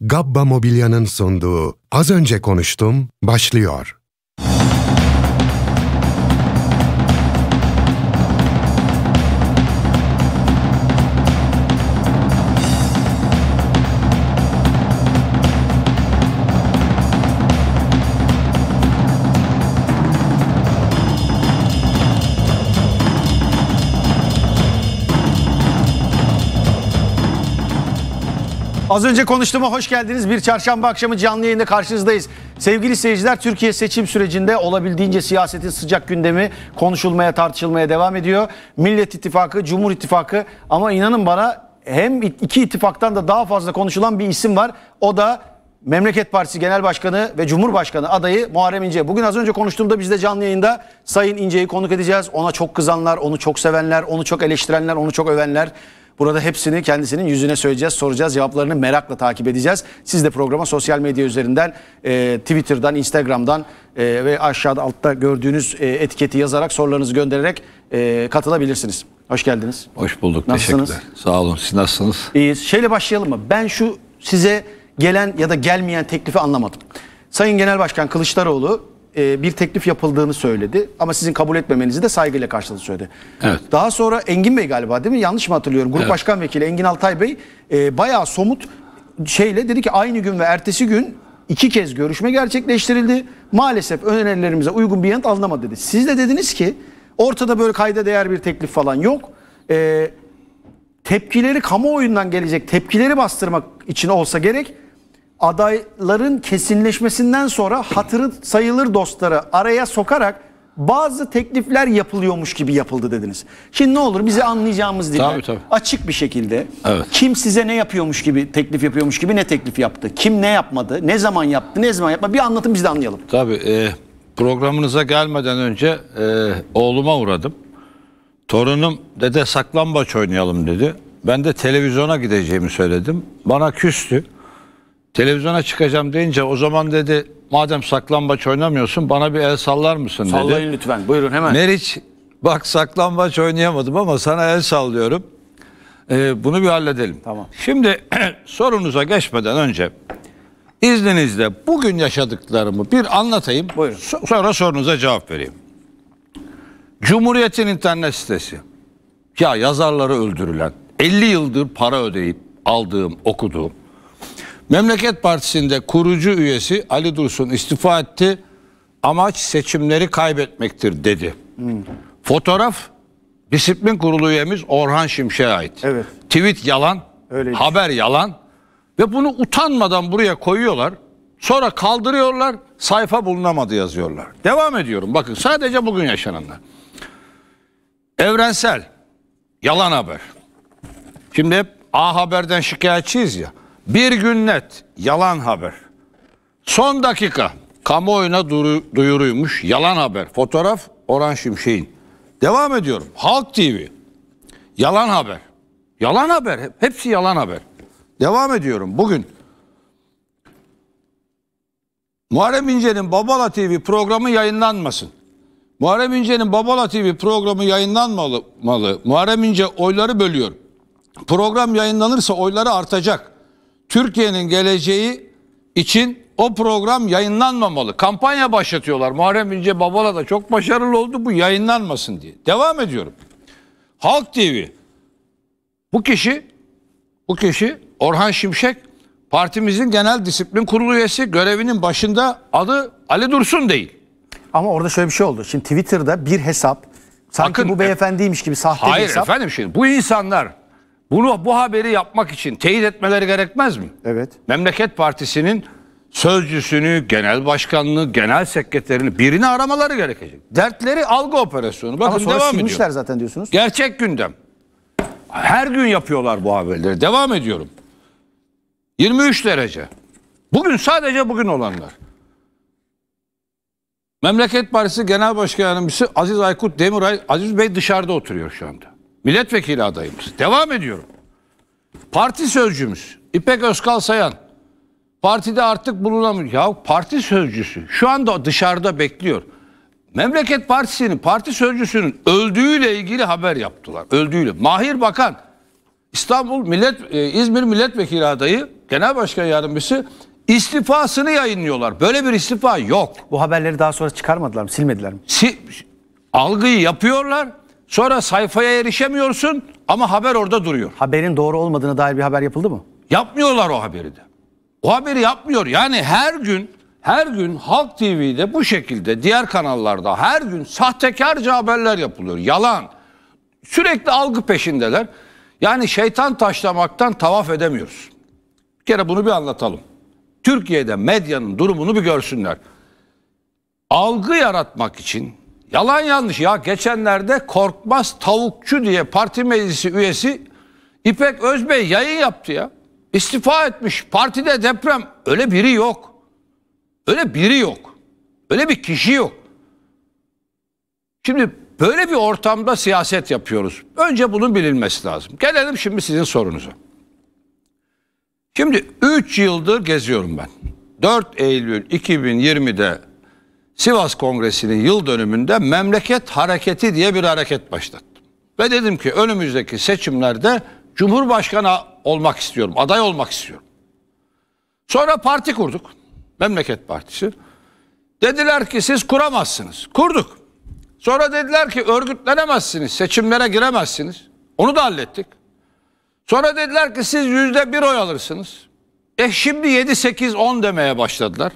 Gabba Mobilya'nın sunduğu Az Önce Konuştum başlıyor. Az önce konuştuğuma hoş geldiniz. Bir çarşamba akşamı canlı yayında karşınızdayız. Sevgili seyirciler, Türkiye seçim sürecinde olabildiğince siyasetin sıcak gündemi konuşulmaya, tartışılmaya devam ediyor. Millet İttifakı, Cumhur İttifakı ama inanın bana hem iki ittifaktan da daha fazla konuşulan bir isim var. O da Memleket Partisi Genel Başkanı ve Cumhurbaşkanı adayı Muharrem İnce. Bugün az önce konuştuğumda biz de canlı yayında Sayın İnce'yi konuk edeceğiz. Ona çok kızanlar, onu çok sevenler, onu çok eleştirenler, onu çok övenler Burada hepsini kendisinin yüzüne söyleyeceğiz, soracağız, cevaplarını merakla takip edeceğiz. Siz de programa sosyal medya üzerinden e, Twitter'dan, Instagram'dan e, ve aşağıda altta gördüğünüz e, etiketi yazarak sorularınızı göndererek e, katılabilirsiniz. Hoş geldiniz. Hoş bulduk. Nasılsınız? Teşekkürler. Sağ olun. Siz nasılsınız? İyiyiz. Şeyle başlayalım mı? Ben şu size gelen ya da gelmeyen teklifi anlamadım. Sayın Genel Başkan Kılıçdaroğlu e, bir teklif yapıldığını söyledi. Ama sizin kabul etmemenizi de saygıyla karşıladığını söyledi. Evet. Daha sonra Engin Bey galiba değil mi? Yanlış mı hatırlıyorum? Grup evet. Başkan Vekili Engin Altay Bey e, bayağı somut şeyle dedi ki aynı gün ve ertesi gün iki kez görüşme gerçekleştirildi. Maalesef önerilerimize uygun bir yanıt alınamadı dedi. Siz de dediniz ki ortada böyle kayda değer bir teklif falan yok. E, tepkileri kamuoyundan gelecek tepkileri bastırmak için olsa gerek adayların kesinleşmesinden sonra hatırı sayılır dostları araya sokarak bazı teklifler yapılıyormuş gibi yapıldı dediniz. Şimdi ne olur bizi anlayacağımız dille tabii, tabii. açık bir şekilde evet. kim size ne yapıyormuş gibi teklif yapıyormuş gibi ne teklif yaptı? Kim ne yapmadı? Ne zaman yaptı? Ne zaman yapmadı? Bir anlatın biz de anlayalım. Tabii e, programınıza gelmeden önce e, oğluma uğradım. Torunum dede saklambaç oynayalım dedi. Ben de televizyona gideceğimi söyledim. Bana küstü. Televizyona çıkacağım deyince o zaman dedi madem saklambaç oynamıyorsun bana bir el sallar mısın dedi. Sallayın lütfen buyurun hemen. Meriç bak saklambaç oynayamadım ama sana el sallıyorum. Ee, bunu bir halledelim. Tamam. Şimdi sorunuza geçmeden önce izninizle bugün yaşadıklarımı bir anlatayım. Buyurun. So sonra sorunuza cevap vereyim. Cumhuriyet'in internet sitesi. Ya yazarları öldürülen, 50 yıldır para ödeyip aldığım, okuduğum Memleket Partisi'nde kurucu üyesi Ali Dursun istifa etti. Amaç seçimleri kaybetmektir dedi. Hmm. Fotoğraf disiplin kurulu üyemiz Orhan Şimşek'e ait. Evet. Tweet yalan, Öyle haber yalan ve bunu utanmadan buraya koyuyorlar. Sonra kaldırıyorlar, sayfa bulunamadı yazıyorlar. Devam ediyorum. Bakın sadece bugün yaşananlar. Evrensel yalan haber. Şimdi hep A Haber'den şikayetçiyiz ya. Bir gün net yalan haber. Son dakika kamuoyuna duru, duyuruymuş yalan haber. Fotoğraf Orhan Şimşek'in. Devam ediyorum. Halk TV. Yalan haber. Yalan haber. Hepsi yalan haber. Devam ediyorum. Bugün Muharrem İnce'nin Babala TV programı yayınlanmasın. Muharrem İnce'nin Babala TV programı yayınlanmalı. Muharrem İnce oyları bölüyor. Program yayınlanırsa oyları artacak. Türkiye'nin geleceği için o program yayınlanmamalı. Kampanya başlatıyorlar. Muharrem İnce Babala da çok başarılı oldu bu yayınlanmasın diye. Devam ediyorum. Halk TV. Bu kişi bu kişi Orhan Şimşek partimizin genel disiplin kurulu üyesi görevinin başında adı Ali Dursun değil. Ama orada şöyle bir şey oldu. Şimdi Twitter'da bir hesap sanki Bakın, bu e, beyefendiymiş gibi sahte hayır bir hesap. Hayır efendim şimdi bu insanlar bunu bu haberi yapmak için teyit etmeleri gerekmez mi? Evet. Memleket Partisi'nin sözcüsünü, genel başkanını, genel sekreterini birini aramaları gerekecek. Dertleri algı operasyonu. Bakın Ama devam ediyor. zaten diyorsunuz. Gerçek gündem. Her gün yapıyorlar bu haberleri. Devam ediyorum. 23 derece. Bugün sadece bugün olanlar. Memleket Partisi Genel Başkanı Aziz Aykut Demiray, Aziz Bey dışarıda oturuyor şu anda. Milletvekili adayımız. Devam ediyorum. Parti sözcümüz İpek Özkal Sayan. Partide artık bulunamıyor. Ya parti sözcüsü şu anda dışarıda bekliyor. Memleket Partisi'nin parti sözcüsünün öldüğüyle ilgili haber yaptılar. Öldüğüyle. Mahir Bakan İstanbul Millet e, İzmir Milletvekili adayı Genel Başkan Yardımcısı istifasını yayınlıyorlar. Böyle bir istifa yok. Bu haberleri daha sonra çıkarmadılar mı? Silmediler mi? Si algıyı yapıyorlar. Sonra sayfaya erişemiyorsun ama haber orada duruyor. Haberin doğru olmadığına dair bir haber yapıldı mı? Yapmıyorlar o haberi de. O haberi yapmıyor. Yani her gün her gün Halk TV'de bu şekilde diğer kanallarda her gün sahtekarca haberler yapılıyor. Yalan. Sürekli algı peşindeler. Yani şeytan taşlamaktan tavaf edemiyoruz. Bir kere bunu bir anlatalım. Türkiye'de medyanın durumunu bir görsünler. Algı yaratmak için Yalan yanlış ya geçenlerde Korkmaz Tavukçu diye parti meclisi üyesi İpek Özbey yayın yaptı ya. İstifa etmiş partide deprem öyle biri yok. Öyle biri yok. Öyle bir kişi yok. Şimdi böyle bir ortamda siyaset yapıyoruz. Önce bunun bilinmesi lazım. Gelelim şimdi sizin sorunuza. Şimdi 3 yıldır geziyorum ben. 4 Eylül 2020'de Sivas Kongresi'nin yıl dönümünde memleket hareketi diye bir hareket başlattım. Ve dedim ki önümüzdeki seçimlerde Cumhurbaşkanı olmak istiyorum, aday olmak istiyorum. Sonra parti kurduk, Memleket Partisi. Dediler ki siz kuramazsınız. Kurduk. Sonra dediler ki örgütlenemezsiniz, seçimlere giremezsiniz. Onu da hallettik. Sonra dediler ki siz yüzde bir oy alırsınız. E şimdi 7, 8, 10 demeye başladılar.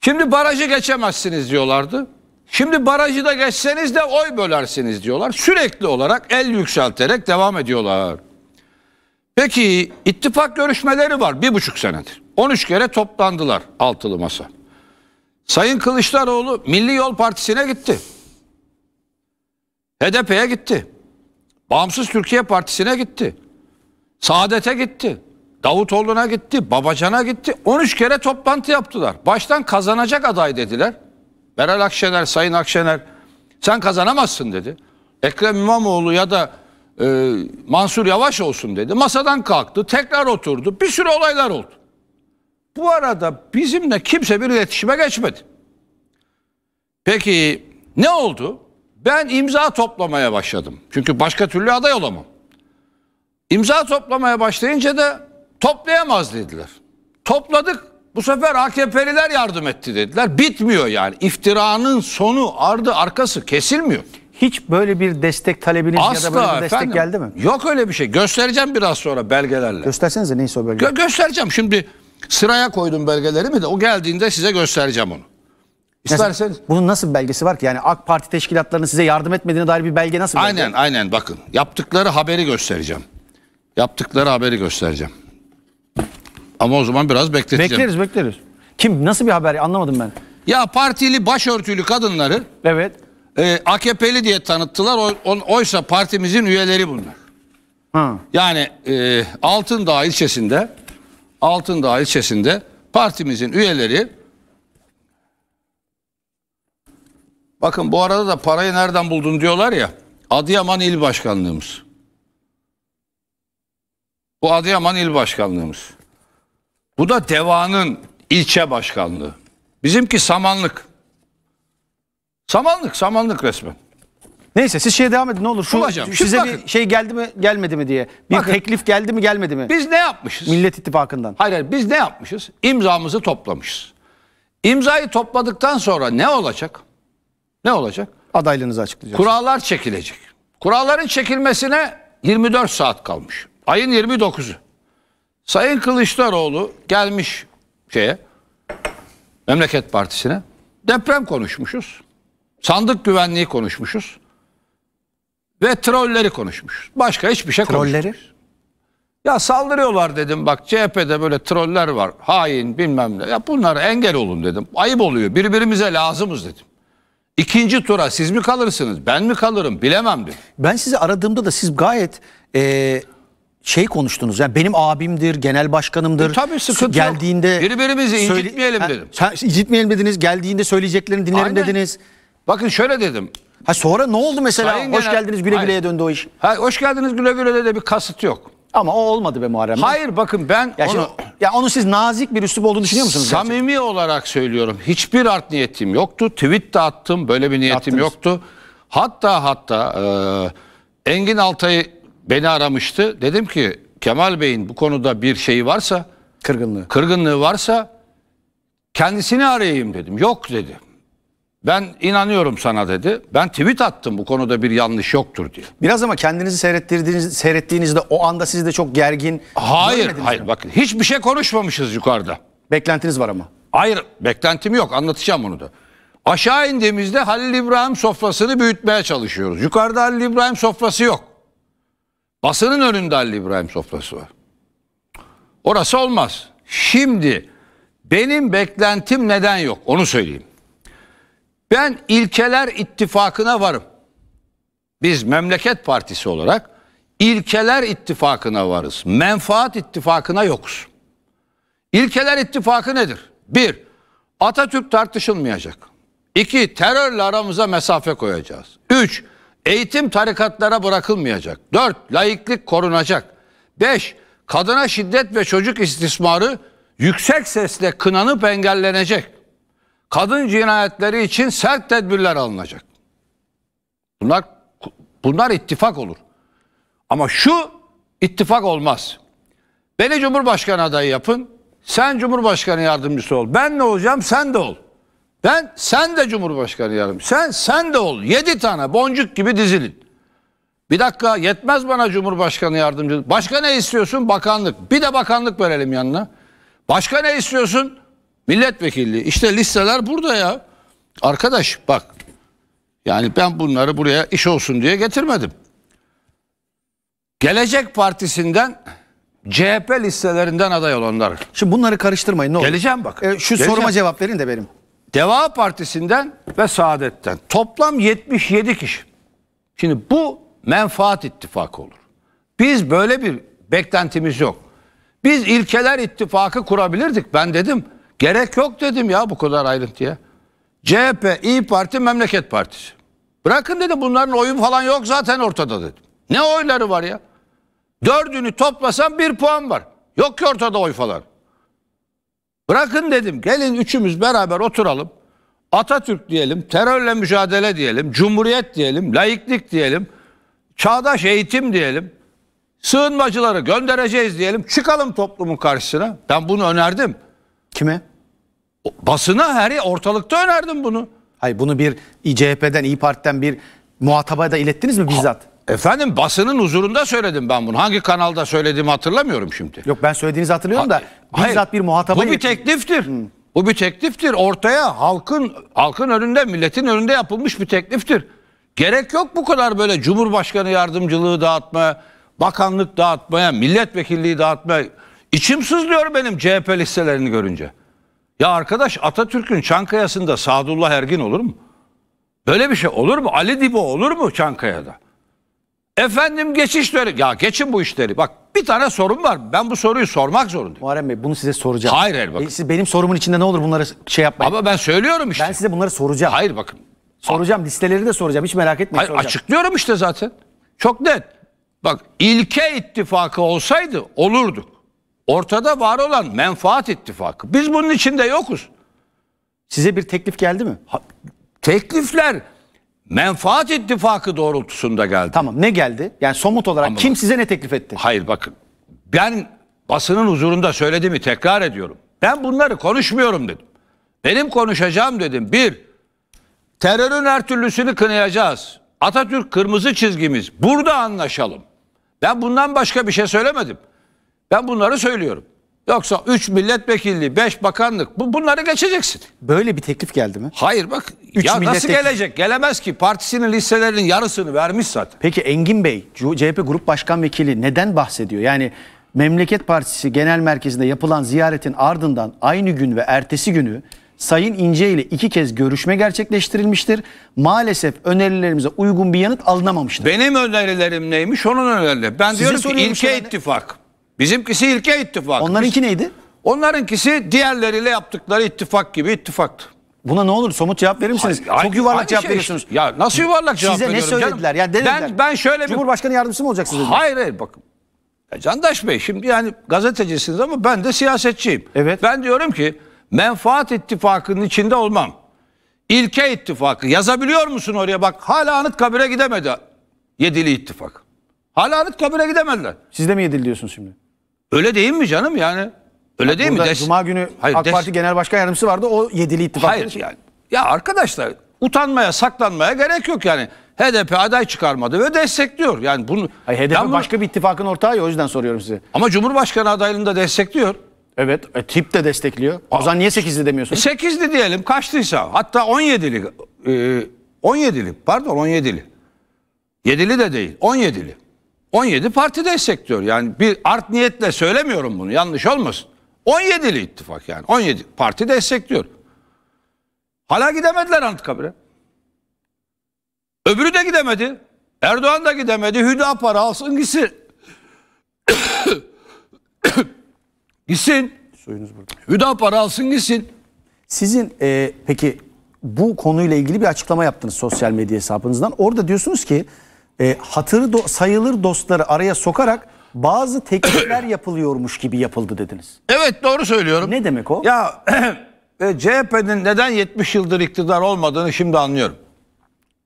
Şimdi barajı geçemezsiniz diyorlardı. Şimdi barajı da geçseniz de oy bölersiniz diyorlar. Sürekli olarak el yükselterek devam ediyorlar. Peki ittifak görüşmeleri var bir buçuk senedir. 13 kere toplandılar altılı masa. Sayın Kılıçdaroğlu Milli Yol Partisi'ne gitti. HDP'ye gitti. Bağımsız Türkiye Partisi'ne gitti. Saadet'e gitti. Davutoğlu'na gitti, Babacan'a gitti. 13 kere toplantı yaptılar. Baştan kazanacak aday dediler. Meral Akşener, Sayın Akşener sen kazanamazsın dedi. Ekrem İmamoğlu ya da e, Mansur Yavaş olsun dedi. Masadan kalktı, tekrar oturdu. Bir sürü olaylar oldu. Bu arada bizimle kimse bir iletişime geçmedi. Peki ne oldu? Ben imza toplamaya başladım. Çünkü başka türlü aday olamam. İmza toplamaya başlayınca da Toplayamaz dediler. Topladık. Bu sefer AKP'liler yardım etti dediler. Bitmiyor yani. İftiranın sonu ardı arkası kesilmiyor. Hiç böyle bir destek talebiniz Asla ya da böyle bir destek efendim, geldi mi? Yok öyle bir şey. Göstereceğim biraz sonra belgelerle. Göstersenize neyse o belge. Gö göstereceğim. Şimdi sıraya koydum belgeleri mi de o geldiğinde size göstereceğim onu. İsterseniz. bunun nasıl belgesi var ki? Yani AK Parti teşkilatlarının size yardım etmediğine dair bir belge nasıl? aynen belge? aynen bakın. Yaptıkları haberi göstereceğim. Yaptıkları haberi göstereceğim. Ama o zaman biraz bekleteceğim. Bekleriz bekleriz. Kim nasıl bir haber anlamadım ben. Ya partili başörtülü kadınları evet. E, AKP'li diye tanıttılar. O, o, oysa partimizin üyeleri bunlar. Ha. Yani e, Altındağ ilçesinde Altındağ ilçesinde partimizin üyeleri Bakın bu arada da parayı nereden buldun diyorlar ya. Adıyaman İl Başkanlığımız. Bu Adıyaman İl Başkanlığımız. Bu da devanın ilçe başkanlığı. Bizimki samanlık. Samanlık, samanlık resmen. Neyse siz şeye devam edin ne olur. Şu Bulacağım. size bakın. bir şey geldi mi gelmedi mi diye. Bir Bakın. teklif geldi mi gelmedi mi? Biz ne yapmışız? Millet İttifakı'ndan. Hayır, hayır biz ne yapmışız? İmzamızı toplamışız. İmzayı topladıktan sonra ne olacak? Ne olacak? Adaylığınızı açıklayacağız. Kurallar çekilecek. Kuralların çekilmesine 24 saat kalmış. Ayın 29'u. Sayın Kılıçdaroğlu gelmiş şeye Memleket Partisi'ne deprem konuşmuşuz. Sandık güvenliği konuşmuşuz. Ve trolleri konuşmuşuz. Başka hiçbir şey Trolleri? konuşmuşuz. Ya saldırıyorlar dedim bak CHP'de böyle troller var. Hain bilmem ne. Ya bunları engel olun dedim. Ayıp oluyor. Birbirimize lazımız dedim. İkinci tura siz mi kalırsınız? Ben mi kalırım? Bilemem dedim. Ben sizi aradığımda da siz gayet... Ee şey konuştunuz. Yani benim abimdir, genel başkanımdır. E, tabii sıkıntı Geldiğinde yok. Birbirimizi incitmeyelim dedim. Sen incitmeyelim dediniz. Geldiğinde söyleyeceklerini dinlerim Aynen. dediniz. Bakın şöyle dedim. Ha sonra ne oldu mesela? Sayın hoş genel... geldiniz güle güleye döndü o iş. Ha, hoş geldiniz güle gülede de bir kasıt yok. Ama o olmadı be Muharrem. Hayır bakın ben ya onu... Şimdi, ya onu siz nazik bir üslup olduğunu düşünüyor musunuz? Samimi gerçekten? olarak söylüyorum. Hiçbir art niyetim yoktu. Tweet de attım. Böyle bir niyetim Attınız. yoktu. Hatta hatta e, Engin Altay'ı beni aramıştı. Dedim ki Kemal Bey'in bu konuda bir şeyi varsa kırgınlığı kırgınlığı varsa kendisini arayayım dedim. Yok dedi. Ben inanıyorum sana dedi. Ben tweet attım bu konuda bir yanlış yoktur diye. Biraz ama kendinizi seyrettirdiğiniz, seyrettiğinizde o anda siz de çok gergin. Hayır, hayır. mi? Bakın hiçbir şey konuşmamışız yukarıda. Beklentiniz var ama. Hayır, beklentim yok. Anlatacağım onu da. Aşağı indiğimizde Halil İbrahim sofrasını büyütmeye çalışıyoruz. Yukarıda Halil İbrahim sofrası yok. Basının önünde Ali İbrahim sofrası var. Orası olmaz. Şimdi benim beklentim neden yok onu söyleyeyim. Ben ilkeler ittifakına varım. Biz memleket partisi olarak ilkeler ittifakına varız. Menfaat ittifakına yokuz. İlkeler ittifakı nedir? Bir, Atatürk tartışılmayacak. İki, terörle aramıza mesafe koyacağız. Üç, Eğitim tarikatlara bırakılmayacak. 4. Laiklik korunacak. 5. Kadına şiddet ve çocuk istismarı yüksek sesle kınanıp engellenecek. Kadın cinayetleri için sert tedbirler alınacak. Bunlar bunlar ittifak olur. Ama şu ittifak olmaz. Beni Cumhurbaşkanı adayı yapın. Sen Cumhurbaşkanı yardımcısı ol. Ben ne olacağım sen de ol. Ben sen de Cumhurbaşkanı yarım. Sen sen de ol. Yedi tane boncuk gibi dizilin. Bir dakika yetmez bana Cumhurbaşkanı yardımcısı. Başka ne istiyorsun? Bakanlık. Bir de bakanlık verelim yanına. Başka ne istiyorsun? Milletvekilliği. İşte listeler burada ya. Arkadaş bak. Yani ben bunları buraya iş olsun diye getirmedim. Gelecek Partisi'nden CHP listelerinden aday olanlar. Şimdi bunları karıştırmayın ne olur. Geleceğim bak. Ee, şu Geleceğim. soruma cevap verin de benim. Deva Partisi'nden ve Saadet'ten. Toplam 77 kişi. Şimdi bu menfaat ittifakı olur. Biz böyle bir beklentimiz yok. Biz ilkeler ittifakı kurabilirdik. Ben dedim gerek yok dedim ya bu kadar ayrıntıya. CHP, İyi Parti, Memleket Partisi. Bırakın dedim bunların oyu falan yok zaten ortada dedim. Ne oyları var ya? Dördünü toplasan bir puan var. Yok ki ortada oy falan. Bırakın dedim gelin üçümüz beraber oturalım. Atatürk diyelim, terörle mücadele diyelim, cumhuriyet diyelim, laiklik diyelim, çağdaş eğitim diyelim. Sığınmacıları göndereceğiz diyelim. Çıkalım toplumun karşısına. Ben bunu önerdim. Kime? Basına her ortalıkta önerdim bunu. Hayır bunu bir CHP'den, İyi Parti'den bir muhataba da ilettiniz mi bizzat? Ha. Efendim basının huzurunda söyledim ben bunu. Hangi kanalda söylediğimi hatırlamıyorum şimdi. Yok ben söylediğinizi hatırlıyorum da ha, bizzat bir muhataba... Bu bir tekliftir. Hı. Hmm. Bu bir tekliftir. Ortaya halkın halkın önünde, milletin önünde yapılmış bir tekliftir. Gerek yok bu kadar böyle Cumhurbaşkanı yardımcılığı dağıtmaya, bakanlık dağıtmaya, milletvekilliği dağıtmaya. İçim sızlıyor benim CHP listelerini görünce. Ya arkadaş Atatürk'ün Çankaya'sında Sadullah Ergin olur mu? Böyle bir şey olur mu? Ali Dibo olur mu Çankaya'da? Efendim geçiş dönemi. Ya geçin bu işleri. Bak bir tane sorum var. Ben bu soruyu sormak zorundayım. Muharrem Bey bunu size soracağım. Hayır hayır bakın. E, siz benim sorumun içinde ne olur bunları şey yapmayın. Ama ben söylüyorum işte. Ben size bunları soracağım. Hayır bakın. Soracağım listeleri de soracağım. Hiç merak etmeyin hayır, soracağım. Açıklıyorum işte zaten. Çok net. Bak ilke ittifakı olsaydı olurduk. Ortada var olan menfaat ittifakı. Biz bunun içinde yokuz. Size bir teklif geldi mi? Ha, teklifler menfaat ittifakı doğrultusunda geldi. Tamam ne geldi? Yani somut olarak Ama kim size ne teklif etti? Hayır bakın ben basının huzurunda söylediğimi tekrar ediyorum. Ben bunları konuşmuyorum dedim. Benim konuşacağım dedim. Bir, terörün her türlüsünü kınayacağız. Atatürk kırmızı çizgimiz. Burada anlaşalım. Ben bundan başka bir şey söylemedim. Ben bunları söylüyorum. Yoksa 3 milletvekili, 5 bakanlık bu bunları geçeceksin. Böyle bir teklif geldi mi? Hayır bak Üç ya nasıl gelecek? Gelemez ki. Partisinin listelerinin yarısını vermiş zaten. Peki Engin Bey, CHP Grup Başkan Vekili neden bahsediyor? Yani Memleket Partisi Genel Merkezi'nde yapılan ziyaretin ardından aynı gün ve ertesi günü Sayın İnce ile iki kez görüşme gerçekleştirilmiştir. Maalesef önerilerimize uygun bir yanıt alınamamıştır. Benim önerilerim neymiş? Onun önerileri. Ben Size diyorum ki ilke yani. ittifak. Bizimkisi ilke ittifak. Onlarınki neydi? Onlarınkisi diğerleriyle yaptıkları ittifak gibi ittifaktı. Buna ne olur somut cevap verir misiniz? Hayır, Çok yuvarlak şey cevap şey veriyorsunuz. Ya nasıl yuvarlak cevap Size veriyorum Size ne söylediler? Canım? Yani ben, ben şöyle bir... Cumhurbaşkanı yardımcısı mı olacaksınız? Hayır hayır bakın. Ya Candaş Bey şimdi yani gazetecisiniz ama ben de siyasetçiyim. Evet. Ben diyorum ki menfaat ittifakının içinde olmam. İlke ittifakı yazabiliyor musun oraya bak hala Anıtkabir'e gidemedi yedili ittifak. Hala Anıtkabir'e gidemediler. Siz de mi yedili diyorsunuz şimdi? Öyle değil mi canım yani? Öyle ya değil mi? Des... Cuma günü Hayır, AK Parti Genel Başkan Yardımcısı vardı. O yedili ittifak. Hayır yani. Ya arkadaşlar utanmaya, saklanmaya gerek yok yani. HDP aday çıkarmadı ve destekliyor. Yani bunu Hayır, HDP bunu... başka bir ittifakın ortağı ya o yüzden soruyorum size. Ama Cumhurbaşkanı adaylığını da destekliyor. Evet, e, tip de destekliyor. Aa, o zaman niye 8'li demiyorsun? 8'li e, diyelim, kaçtıysa. Hatta 17'li. E, 17'li, pardon 17'li. 7'li de değil, 17'li. 17 parti destekliyor. Yani bir art niyetle söylemiyorum bunu yanlış olmasın. 17'li ittifak yani 17 parti destekliyor. Hala gidemediler Anıtkabir'e. Öbürü de gidemedi. Erdoğan da gidemedi. Hüdapar alsın gitsin. gitsin. Suyunuz burada. Hüdapar alsın gitsin. Sizin e, peki bu konuyla ilgili bir açıklama yaptınız sosyal medya hesabınızdan. Orada diyorsunuz ki e, hatırı do sayılır dostları araya sokarak bazı teklifler yapılıyormuş gibi yapıldı dediniz. Evet doğru söylüyorum. Ne demek o? Ya e, CHP'nin neden 70 yıldır iktidar olmadığını şimdi anlıyorum.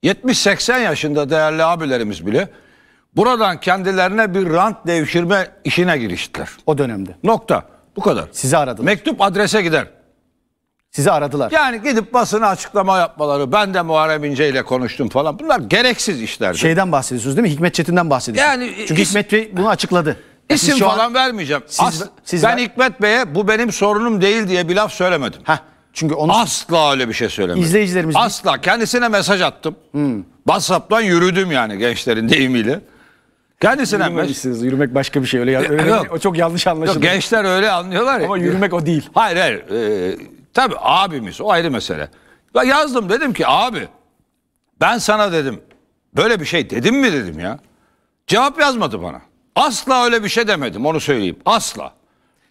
70-80 yaşında değerli abilerimiz bile buradan kendilerine bir rant devşirme işine giriştiler. O dönemde. Nokta. Bu kadar. Sizi aradılar. Mektup adrese gider. Sizi aradılar. Yani gidip basına açıklama yapmaları, ben de Muharrem İnce ile konuştum falan. Bunlar gereksiz işler. Şeyden bahsediyorsunuz değil mi? Hikmet Çetin'den bahsediyorsunuz. Yani Çünkü is- Hikmet Bey bunu açıkladı. Yani isim falan an... vermeyeceğim. Siz, As- siz ben ver- Hikmet Bey'e bu benim sorunum değil diye bir laf söylemedim. Heh. Çünkü onu asla öyle bir şey söylemedim. İzleyicilerimiz asla kendisine mesaj attım. Hmm. yürüdüm yani gençlerin deyimiyle. Kendisine mesaj. Yürümek başka bir şey. Öyle, öyle yok, o çok yanlış anlaşılıyor. Gençler öyle anlıyorlar ya. Ama yürümek o değil. Hayır hayır. E, Tabi abimiz o ayrı mesele. Ya yazdım dedim ki abi ben sana dedim böyle bir şey dedim mi dedim ya. Cevap yazmadı bana. Asla öyle bir şey demedim onu söyleyeyim asla.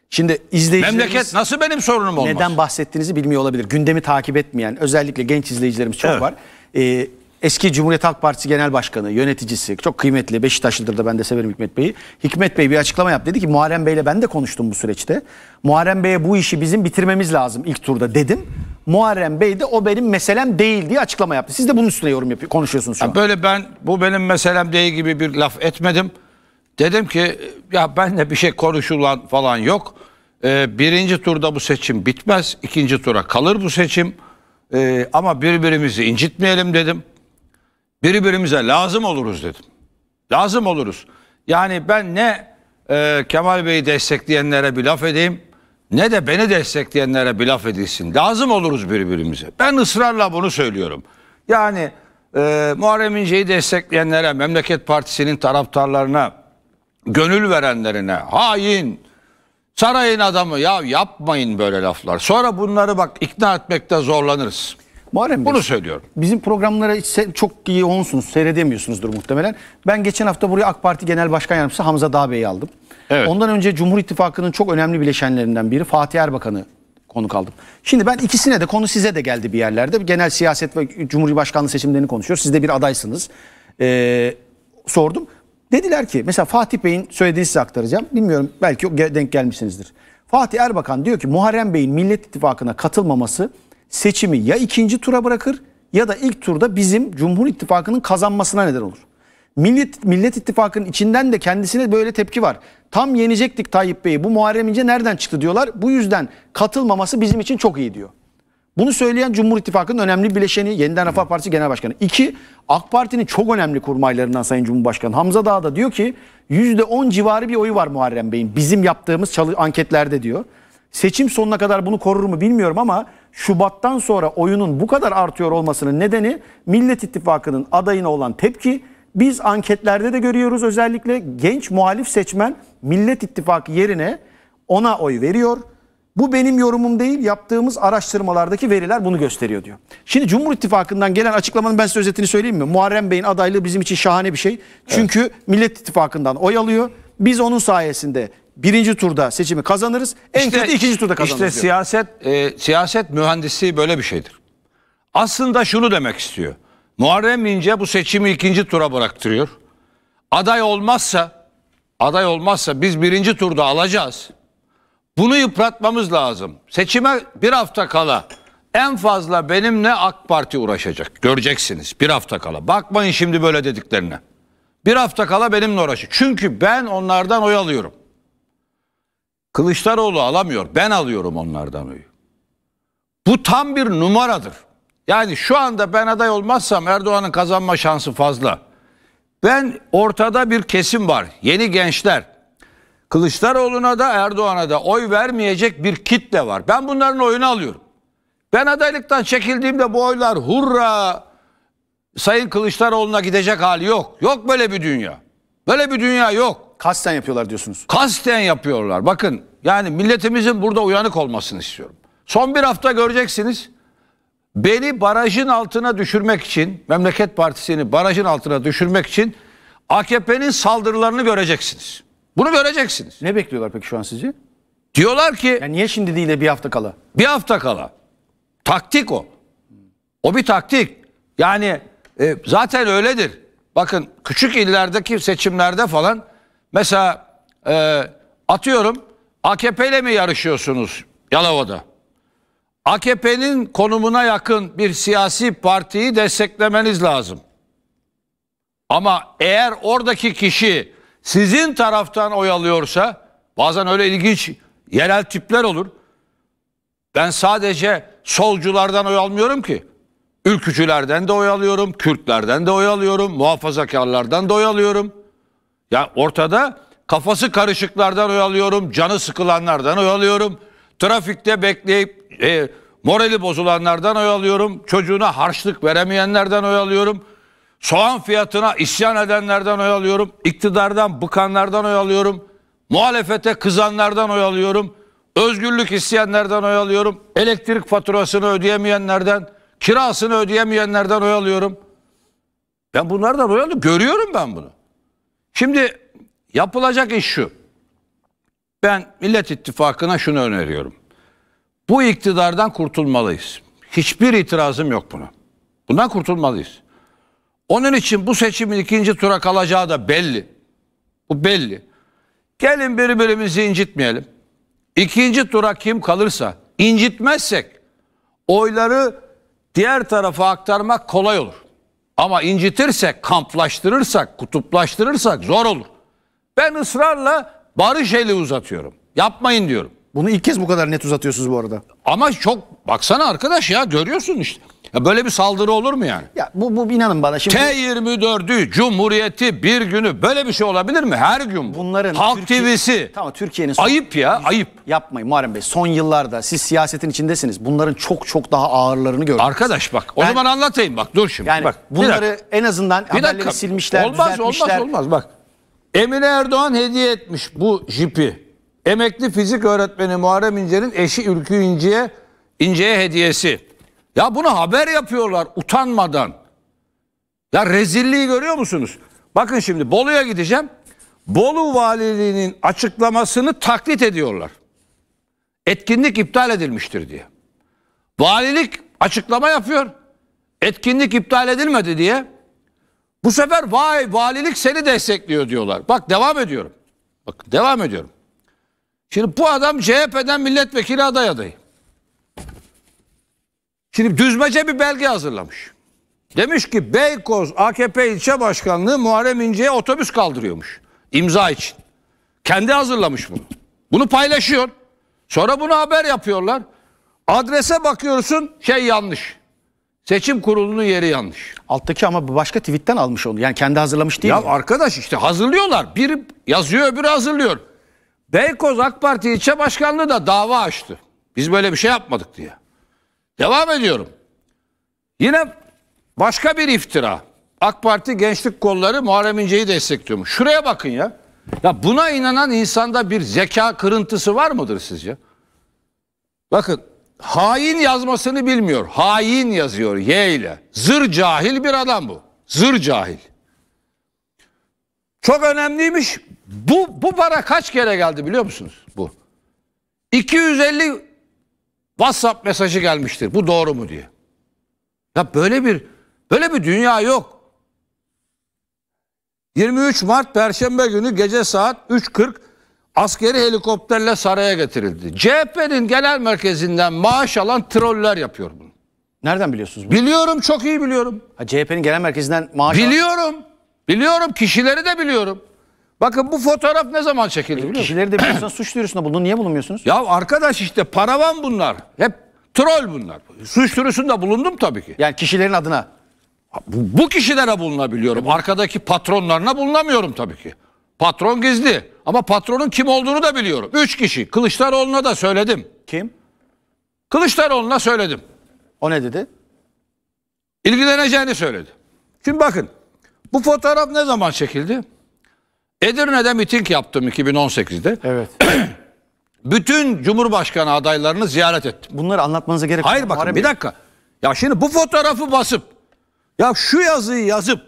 Şimdi izleyicilerimiz Memleket nasıl benim sorunum olmaz? neden bahsettiğinizi bilmiyor olabilir. Gündemi takip etmeyen özellikle genç izleyicilerimiz çok Evet. var. Ee, Eski Cumhuriyet Halk Partisi Genel Başkanı, yöneticisi, çok kıymetli Beşiktaşlıdır da ben de severim Hikmet Bey'i. Hikmet Bey bir açıklama yap Dedi ki Muharrem Bey'le ben de konuştum bu süreçte. Muharrem Bey'e bu işi bizim bitirmemiz lazım ilk turda dedim. Muharrem Bey de o benim meselem değil diye açıklama yaptı. Siz de bunun üstüne yorum yapıyor, konuşuyorsunuz şu an. Böyle ben bu benim meselem değil gibi bir laf etmedim. Dedim ki ya benle bir şey konuşulan falan yok. Ee, birinci turda bu seçim bitmez. ikinci tura kalır bu seçim. Ee, ama birbirimizi incitmeyelim dedim birbirimize lazım oluruz dedim. Lazım oluruz. Yani ben ne e, Kemal Bey'i destekleyenlere bir laf edeyim ne de beni destekleyenlere bir laf edilsin. Lazım oluruz birbirimize. Ben ısrarla bunu söylüyorum. Yani e, Muharrem İnce'yi destekleyenlere, Memleket Partisi'nin taraftarlarına, gönül verenlerine, hain, sarayın adamı ya yapmayın böyle laflar. Sonra bunları bak ikna etmekte zorlanırız. Muharrem Bey, Bunu söylüyorum. Bizim programlara çok iyi çok seyredemiyorsunuzdur muhtemelen. Ben geçen hafta buraya AK Parti Genel Başkan Yardımcısı Hamza Dağbey'i aldım. Evet. Ondan önce Cumhur İttifakı'nın çok önemli bileşenlerinden biri Fatih Erbakan'ı konu kaldım. Şimdi ben ikisine de konu size de geldi bir yerlerde. Genel siyaset ve Cumhurbaşkanlığı seçimlerini konuşuyor. Siz de bir adaysınız. Ee, sordum. Dediler ki mesela Fatih Bey'in söylediğini size aktaracağım. Bilmiyorum belki denk gelmişsinizdir. Fatih Erbakan diyor ki Muharrem Bey'in Millet İttifakı'na katılmaması seçimi ya ikinci tura bırakır ya da ilk turda bizim Cumhur İttifakı'nın kazanmasına neden olur. Millet, Millet İttifakı'nın içinden de kendisine böyle tepki var. Tam yenecektik Tayyip Bey'i bu Muharrem İnce nereden çıktı diyorlar. Bu yüzden katılmaması bizim için çok iyi diyor. Bunu söyleyen Cumhur İttifakı'nın önemli bileşeni Yeniden Refah Partisi Genel Başkanı. İki, AK Parti'nin çok önemli kurmaylarından Sayın Cumhurbaşkanı Hamza Dağ da diyor ki %10 civarı bir oyu var Muharrem Bey'in bizim yaptığımız anketlerde diyor. Seçim sonuna kadar bunu korur mu bilmiyorum ama Şubat'tan sonra oyunun bu kadar artıyor olmasının nedeni Millet İttifakı'nın adayına olan tepki. Biz anketlerde de görüyoruz özellikle genç muhalif seçmen Millet İttifakı yerine ona oy veriyor. Bu benim yorumum değil yaptığımız araştırmalardaki veriler bunu gösteriyor diyor. Şimdi Cumhur İttifakı'ndan gelen açıklamanın ben size özetini söyleyeyim mi? Muharrem Bey'in adaylığı bizim için şahane bir şey. Çünkü evet. Millet İttifakı'ndan oy alıyor. Biz onun sayesinde birinci turda seçimi kazanırız. En işte, kötü ikinci turda kazanırız. İşte diyor. siyaset e, siyaset mühendisliği böyle bir şeydir. Aslında şunu demek istiyor. Muharrem İnce bu seçimi ikinci tura bıraktırıyor. Aday olmazsa aday olmazsa biz birinci turda alacağız. Bunu yıpratmamız lazım. Seçime bir hafta kala en fazla benimle AK Parti uğraşacak. Göreceksiniz bir hafta kala. Bakmayın şimdi böyle dediklerine. Bir hafta kala benimle uğraşacak. Çünkü ben onlardan oy alıyorum. Kılıçdaroğlu alamıyor. Ben alıyorum onlardan oyu. Bu tam bir numaradır. Yani şu anda ben aday olmazsam Erdoğan'ın kazanma şansı fazla. Ben ortada bir kesim var. Yeni gençler. Kılıçdaroğlu'na da Erdoğan'a da oy vermeyecek bir kitle var. Ben bunların oyunu alıyorum. Ben adaylıktan çekildiğimde bu oylar hurra Sayın Kılıçdaroğlu'na gidecek hali yok. Yok böyle bir dünya. Böyle bir dünya yok. Kasten yapıyorlar diyorsunuz. Kasten yapıyorlar. Bakın yani milletimizin burada uyanık olmasını istiyorum. Son bir hafta göreceksiniz. Beni barajın altına düşürmek için, Memleket Partisi'ni barajın altına düşürmek için AKP'nin saldırılarını göreceksiniz. Bunu göreceksiniz. Ne bekliyorlar peki şu an sizi? Diyorlar ki... Ya niye şimdi değil de bir hafta kala? Bir hafta kala. Taktik o. O bir taktik. Yani e, zaten öyledir. Bakın küçük illerdeki seçimlerde falan Mesela e, atıyorum AKP ile mi yarışıyorsunuz Yalova'da? AKP'nin konumuna yakın bir siyasi partiyi desteklemeniz lazım. Ama eğer oradaki kişi sizin taraftan oyalıyorsa bazen öyle ilginç yerel tipler olur. Ben sadece solculardan oy almıyorum ki. Ülkücülerden de oy alıyorum, Kürtlerden de oy alıyorum, muhafazakarlardan da oy alıyorum. Ya ortada kafası karışıklardan oyalıyorum, canı sıkılanlardan oyalıyorum. Trafikte bekleyip e, morali bozulanlardan oyalıyorum. Çocuğuna harçlık veremeyenlerden oyalıyorum. Soğan fiyatına isyan edenlerden oyalıyorum. iktidardan bıkanlardan oyalıyorum. Muhalefete kızanlardan oyalıyorum. Özgürlük isteyenlerden oyalıyorum. Elektrik faturasını ödeyemeyenlerden, kirasını ödeyemeyenlerden oyalıyorum. Ben bunlardan oyalıyorum. Görüyorum ben bunu. Şimdi yapılacak iş şu. Ben Millet İttifakı'na şunu öneriyorum. Bu iktidardan kurtulmalıyız. Hiçbir itirazım yok buna. Bundan kurtulmalıyız. Onun için bu seçimin ikinci tura kalacağı da belli. Bu belli. Gelin birbirimizi incitmeyelim. İkinci tura kim kalırsa incitmezsek oyları diğer tarafa aktarmak kolay olur. Ama incitirsek, kamplaştırırsak, kutuplaştırırsak zor olur. Ben ısrarla barış eli uzatıyorum. Yapmayın diyorum. Bunu ilk kez bu kadar net uzatıyorsunuz bu arada. Ama çok baksana arkadaş ya görüyorsun işte. Ya böyle bir saldırı olur mu yani? Ya bu, bu inanın bana şimdi. T24'ü, Cumhuriyeti bir günü böyle bir şey olabilir mi? Her gün bu. Bunların Halk Türkiye, TV'si. Tamam Türkiye'nin. ayıp ya ayıp. Yapmayın Muharrem Bey son yıllarda siz siyasetin içindesiniz. Bunların çok çok daha ağırlarını gördünüz. Arkadaş bak o ben, zaman anlatayım bak dur şimdi. Yani bak, bunları en azından bir haberleri dakika. silmişler, olmaz, düzeltmişler. Olmaz olmaz bak. Emine Erdoğan hediye etmiş bu jipi. Emekli fizik öğretmeni Muharrem İnce'nin eşi Ülkü İnce'ye İnce'ye hediyesi. Ya bunu haber yapıyorlar utanmadan. Ya rezilliği görüyor musunuz? Bakın şimdi Bolu'ya gideceğim. Bolu Valiliğinin açıklamasını taklit ediyorlar. Etkinlik iptal edilmiştir diye. Valilik açıklama yapıyor. Etkinlik iptal edilmedi diye. Bu sefer vay valilik seni destekliyor diyorlar. Bak devam ediyorum. Bak devam ediyorum. Şimdi bu adam CHP'den milletvekili aday adayı. Şimdi düzmece bir belge hazırlamış. Demiş ki Beykoz AKP ilçe başkanlığı Muharrem İnce'ye otobüs kaldırıyormuş. imza için. Kendi hazırlamış bunu. Bunu paylaşıyor. Sonra bunu haber yapıyorlar. Adrese bakıyorsun şey yanlış. Seçim kurulunun yeri yanlış. Alttaki ama başka tweetten almış onu. Yani kendi hazırlamış değil ya mi? Ya arkadaş işte hazırlıyorlar. bir yazıyor öbürü hazırlıyor. Beykoz AK Parti ilçe başkanlığı da dava açtı. Biz böyle bir şey yapmadık diye. Devam ediyorum. Yine başka bir iftira. AK Parti gençlik kolları Muharrem İnce'yi destekliyormuş. Şuraya bakın ya. Ya buna inanan insanda bir zeka kırıntısı var mıdır sizce? Bakın hain yazmasını bilmiyor. Hain yazıyor Y ile. Zır cahil bir adam bu. Zır cahil. Çok önemliymiş. Bu, bu para kaç kere geldi biliyor musunuz? Bu. 250 WhatsApp mesajı gelmiştir. Bu doğru mu diye. Ya böyle bir böyle bir dünya yok. 23 Mart Perşembe günü gece saat 3.40 askeri helikopterle saraya getirildi. CHP'nin genel merkezinden maaş alan troller yapıyor bunu. Nereden biliyorsunuz bunu? Biliyorum çok iyi biliyorum. CHP'nin genel merkezinden maaş Biliyorum. Biliyorum kişileri de biliyorum. Bakın bu fotoğraf ne zaman çekildi e, biliyor musun? Kişileri de biliyorsunuz suç duyurusunda bulundu. Niye bulunmuyorsunuz? Ya arkadaş işte paravan bunlar. Hep troll bunlar. Suç duyurusunda bulundum tabii ki. Yani kişilerin adına. Bu, bu kişilere bulunabiliyorum. Arkadaki patronlarına bulunamıyorum tabii ki. Patron gizli. Ama patronun kim olduğunu da biliyorum. Üç kişi. Kılıçdaroğlu'na da söyledim. Kim? Kılıçdaroğlu'na söyledim. O ne dedi? İlgileneceğini söyledi. Şimdi bakın. Bu fotoğraf ne zaman çekildi? Edirne'de miting yaptım 2018'de. Evet. Bütün Cumhurbaşkanı adaylarını ziyaret ettim. Bunları anlatmanıza gerek yok. Hayır bakın Muharrem bir dakika. Ya şimdi bu fotoğrafı basıp ya şu yazıyı yazıp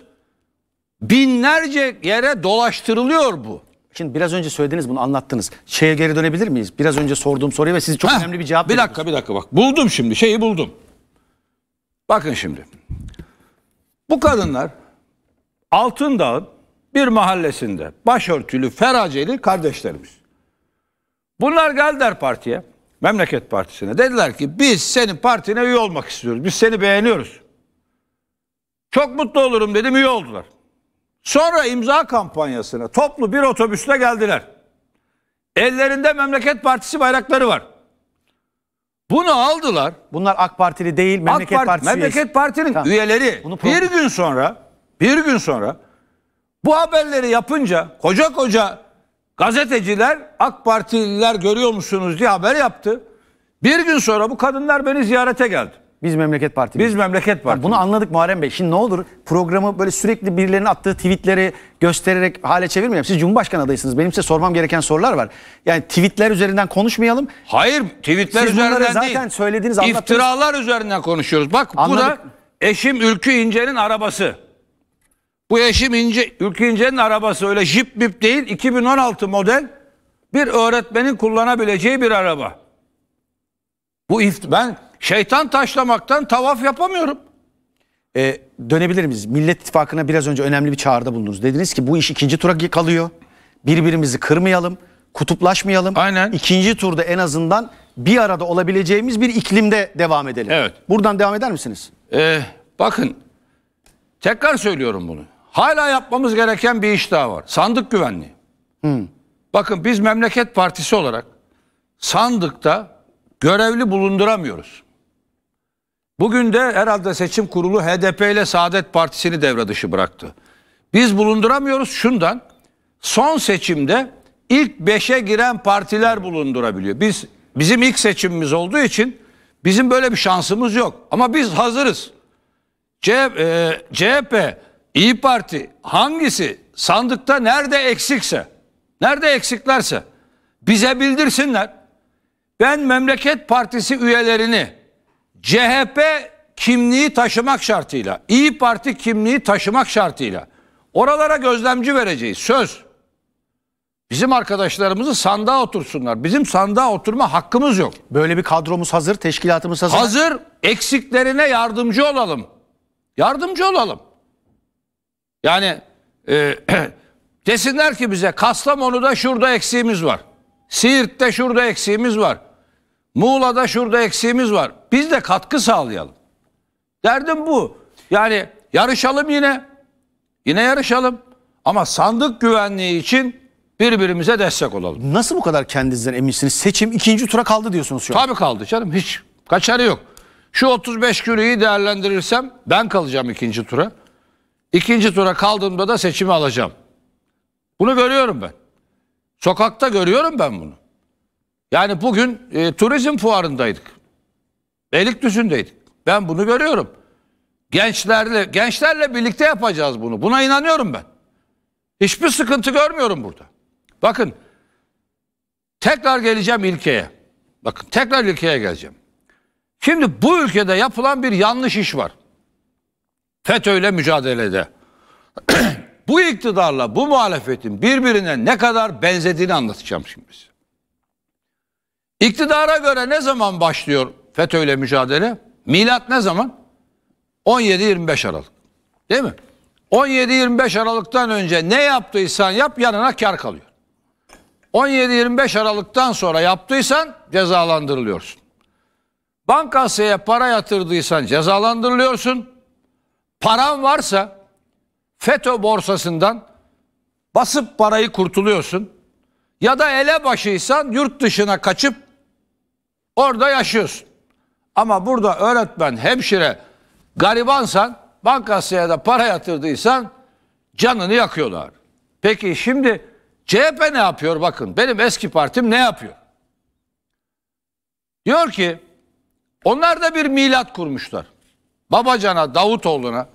binlerce yere dolaştırılıyor bu. Şimdi biraz önce söylediniz bunu anlattınız. Şeye geri dönebilir miyiz? Biraz önce sorduğum soruya ve siz çok Heh, önemli bir cevap Bir dakika bir dakika bak. Buldum şimdi şeyi buldum. Bakın şimdi. Bu kadınlar Altındağ'ın bir mahallesinde başörtülü feraceli kardeşlerimiz. Bunlar geldiler partiye, memleket partisine. Dediler ki biz senin partine üye olmak istiyoruz. Biz seni beğeniyoruz. Çok mutlu olurum dedim üye oldular. Sonra imza kampanyasına toplu bir otobüste geldiler. Ellerinde memleket partisi bayrakları var. Bunu aldılar. Bunlar AK Partili değil, Memleket AK Parti, Partisi. Memleket Parti'nin tamam. üyeleri. Bunu bir gün sonra, bir gün sonra bu haberleri yapınca koca koca gazeteciler AK Partililer görüyor musunuz diye haber yaptı. Bir gün sonra bu kadınlar beni ziyarete geldi. Biz Memleket Partimiz. Biz Memleket Partimiz. Bunu anladık Muharrem Bey. Şimdi ne olur programı böyle sürekli birilerinin attığı tweetleri göstererek hale çevirmeyelim. Siz Cumhurbaşkanı adayısınız. Benim size sormam gereken sorular var. Yani tweetler üzerinden konuşmayalım. Hayır tweetler Siz üzerinden zaten değil. zaten söylediğiniz anlattığınız... İftiralar üzerinden konuşuyoruz. Bak Anladık. bu da eşim Ülkü İnce'nin arabası. Bu eşim ince Ülkü İnce'nin arabası öyle jip bip değil. 2016 model bir öğretmenin kullanabileceği bir araba. Bu ift ben şeytan taşlamaktan tavaf yapamıyorum. Ee, dönebilir miyiz? Millet İttifakı'na biraz önce önemli bir çağrıda bulundunuz. Dediniz ki bu iş ikinci tura kalıyor. Birbirimizi kırmayalım, kutuplaşmayalım. Aynen. İkinci turda en azından bir arada olabileceğimiz bir iklimde devam edelim. Evet. Buradan devam eder misiniz? Ee, bakın tekrar söylüyorum bunu. Hala yapmamız gereken bir iş daha var. Sandık güvenliği. Hı. Bakın biz memleket partisi olarak sandıkta görevli bulunduramıyoruz. Bugün de herhalde seçim kurulu HDP ile Saadet Partisi'ni devre dışı bıraktı. Biz bulunduramıyoruz şundan. Son seçimde ilk 5'e giren partiler bulundurabiliyor. Biz bizim ilk seçimimiz olduğu için bizim böyle bir şansımız yok. Ama biz hazırız. CHP, e, CHP İyi Parti hangisi sandıkta nerede eksikse, nerede eksiklerse bize bildirsinler. Ben Memleket Partisi üyelerini CHP kimliği taşımak şartıyla, İyi Parti kimliği taşımak şartıyla oralara gözlemci vereceğiz. Söz. Bizim arkadaşlarımızı sandığa otursunlar. Bizim sandığa oturma hakkımız yok. Böyle bir kadromuz hazır, teşkilatımız hazır. Hazır, eksiklerine yardımcı olalım. Yardımcı olalım. Yani e, desinler ki bize Kastamonu'da şurada eksiğimiz var. Siirt'te şurada eksiğimiz var. Muğla'da şurada eksiğimiz var. Biz de katkı sağlayalım. Derdim bu. Yani yarışalım yine. Yine yarışalım. Ama sandık güvenliği için birbirimize destek olalım. Nasıl bu kadar kendinizden eminsiniz? Seçim ikinci tura kaldı diyorsunuz şu an. Tabii kaldı canım. Hiç kaçarı yok. Şu 35 günü iyi değerlendirirsem ben kalacağım ikinci tura. İkinci tura kaldığımda da seçimi alacağım. Bunu görüyorum ben. Sokakta görüyorum ben bunu. Yani bugün e, turizm fuarındaydık. Beylikdüzü'ndeydik. Ben bunu görüyorum. Gençlerle gençlerle birlikte yapacağız bunu. Buna inanıyorum ben. Hiçbir sıkıntı görmüyorum burada. Bakın tekrar geleceğim ilkeye. Bakın tekrar ilkeye geleceğim. Şimdi bu ülkede yapılan bir yanlış iş var. FETÖ'yle mücadelede. bu iktidarla bu muhalefetin birbirine ne kadar benzediğini anlatacağım şimdi size. İktidara göre ne zaman başlıyor FETÖ'yle mücadele? Milat ne zaman? 17-25 Aralık. Değil mi? 17-25 Aralık'tan önce ne yaptıysan yap yanına kar kalıyor. 17-25 Aralık'tan sonra yaptıysan cezalandırılıyorsun. Bankasaya para yatırdıysan cezalandırılıyorsun. Paran varsa FETÖ borsasından basıp parayı kurtuluyorsun. Ya da elebaşıysan yurt dışına kaçıp orada yaşıyorsun. Ama burada öğretmen, hemşire, garibansan, bankasıya da para yatırdıysan canını yakıyorlar. Peki şimdi CHP ne yapıyor bakın. Benim eski partim ne yapıyor? Diyor ki onlar da bir milat kurmuşlar. Babacan'a, Davutoğlu'na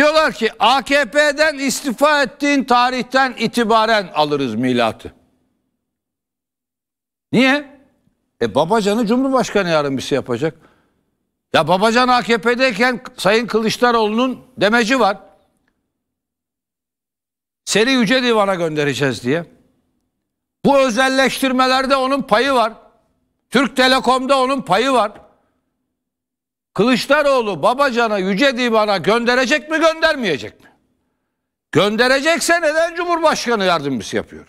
Diyorlar ki AKP'den istifa ettiğin tarihten itibaren alırız milatı. Niye? E Babacan'ı Cumhurbaşkanı yarın bir şey yapacak. Ya Babacan AKP'deyken Sayın Kılıçdaroğlu'nun demeci var. Seni Yüce Divan'a göndereceğiz diye. Bu özelleştirmelerde onun payı var. Türk Telekom'da onun payı var. Kılıçdaroğlu Babacan'a Yüce Divan'a gönderecek mi göndermeyecek mi? Gönderecekse neden Cumhurbaşkanı yardımcısı yapıyor?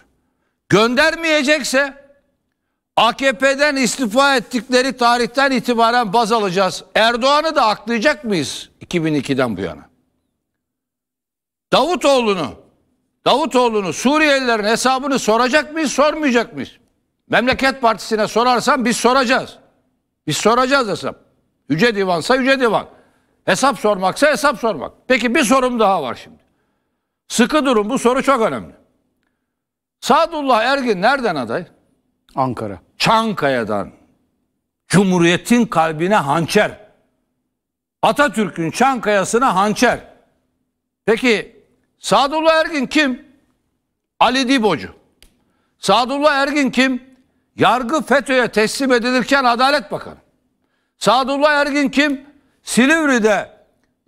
Göndermeyecekse AKP'den istifa ettikleri tarihten itibaren baz alacağız. Erdoğan'ı da aklayacak mıyız 2002'den bu yana? Davutoğlu'nu Davutoğlu'nu Suriyelilerin hesabını soracak mıyız, sormayacak mıyız? Memleket Partisi'ne sorarsan biz soracağız. Biz soracağız hesap. Yüce divansa yüce divan. Hesap sormaksa hesap sormak. Peki bir sorum daha var şimdi. Sıkı durun bu soru çok önemli. Sadullah Ergin nereden aday? Ankara. Çankaya'dan. Cumhuriyetin kalbine hançer. Atatürk'ün Çankaya'sına hançer. Peki Sadullah Ergin kim? Ali Dibocu. Sadullah Ergin kim? Yargı FETÖ'ye teslim edilirken Adalet Bakanı. Sadullah Ergin kim? Silivri'de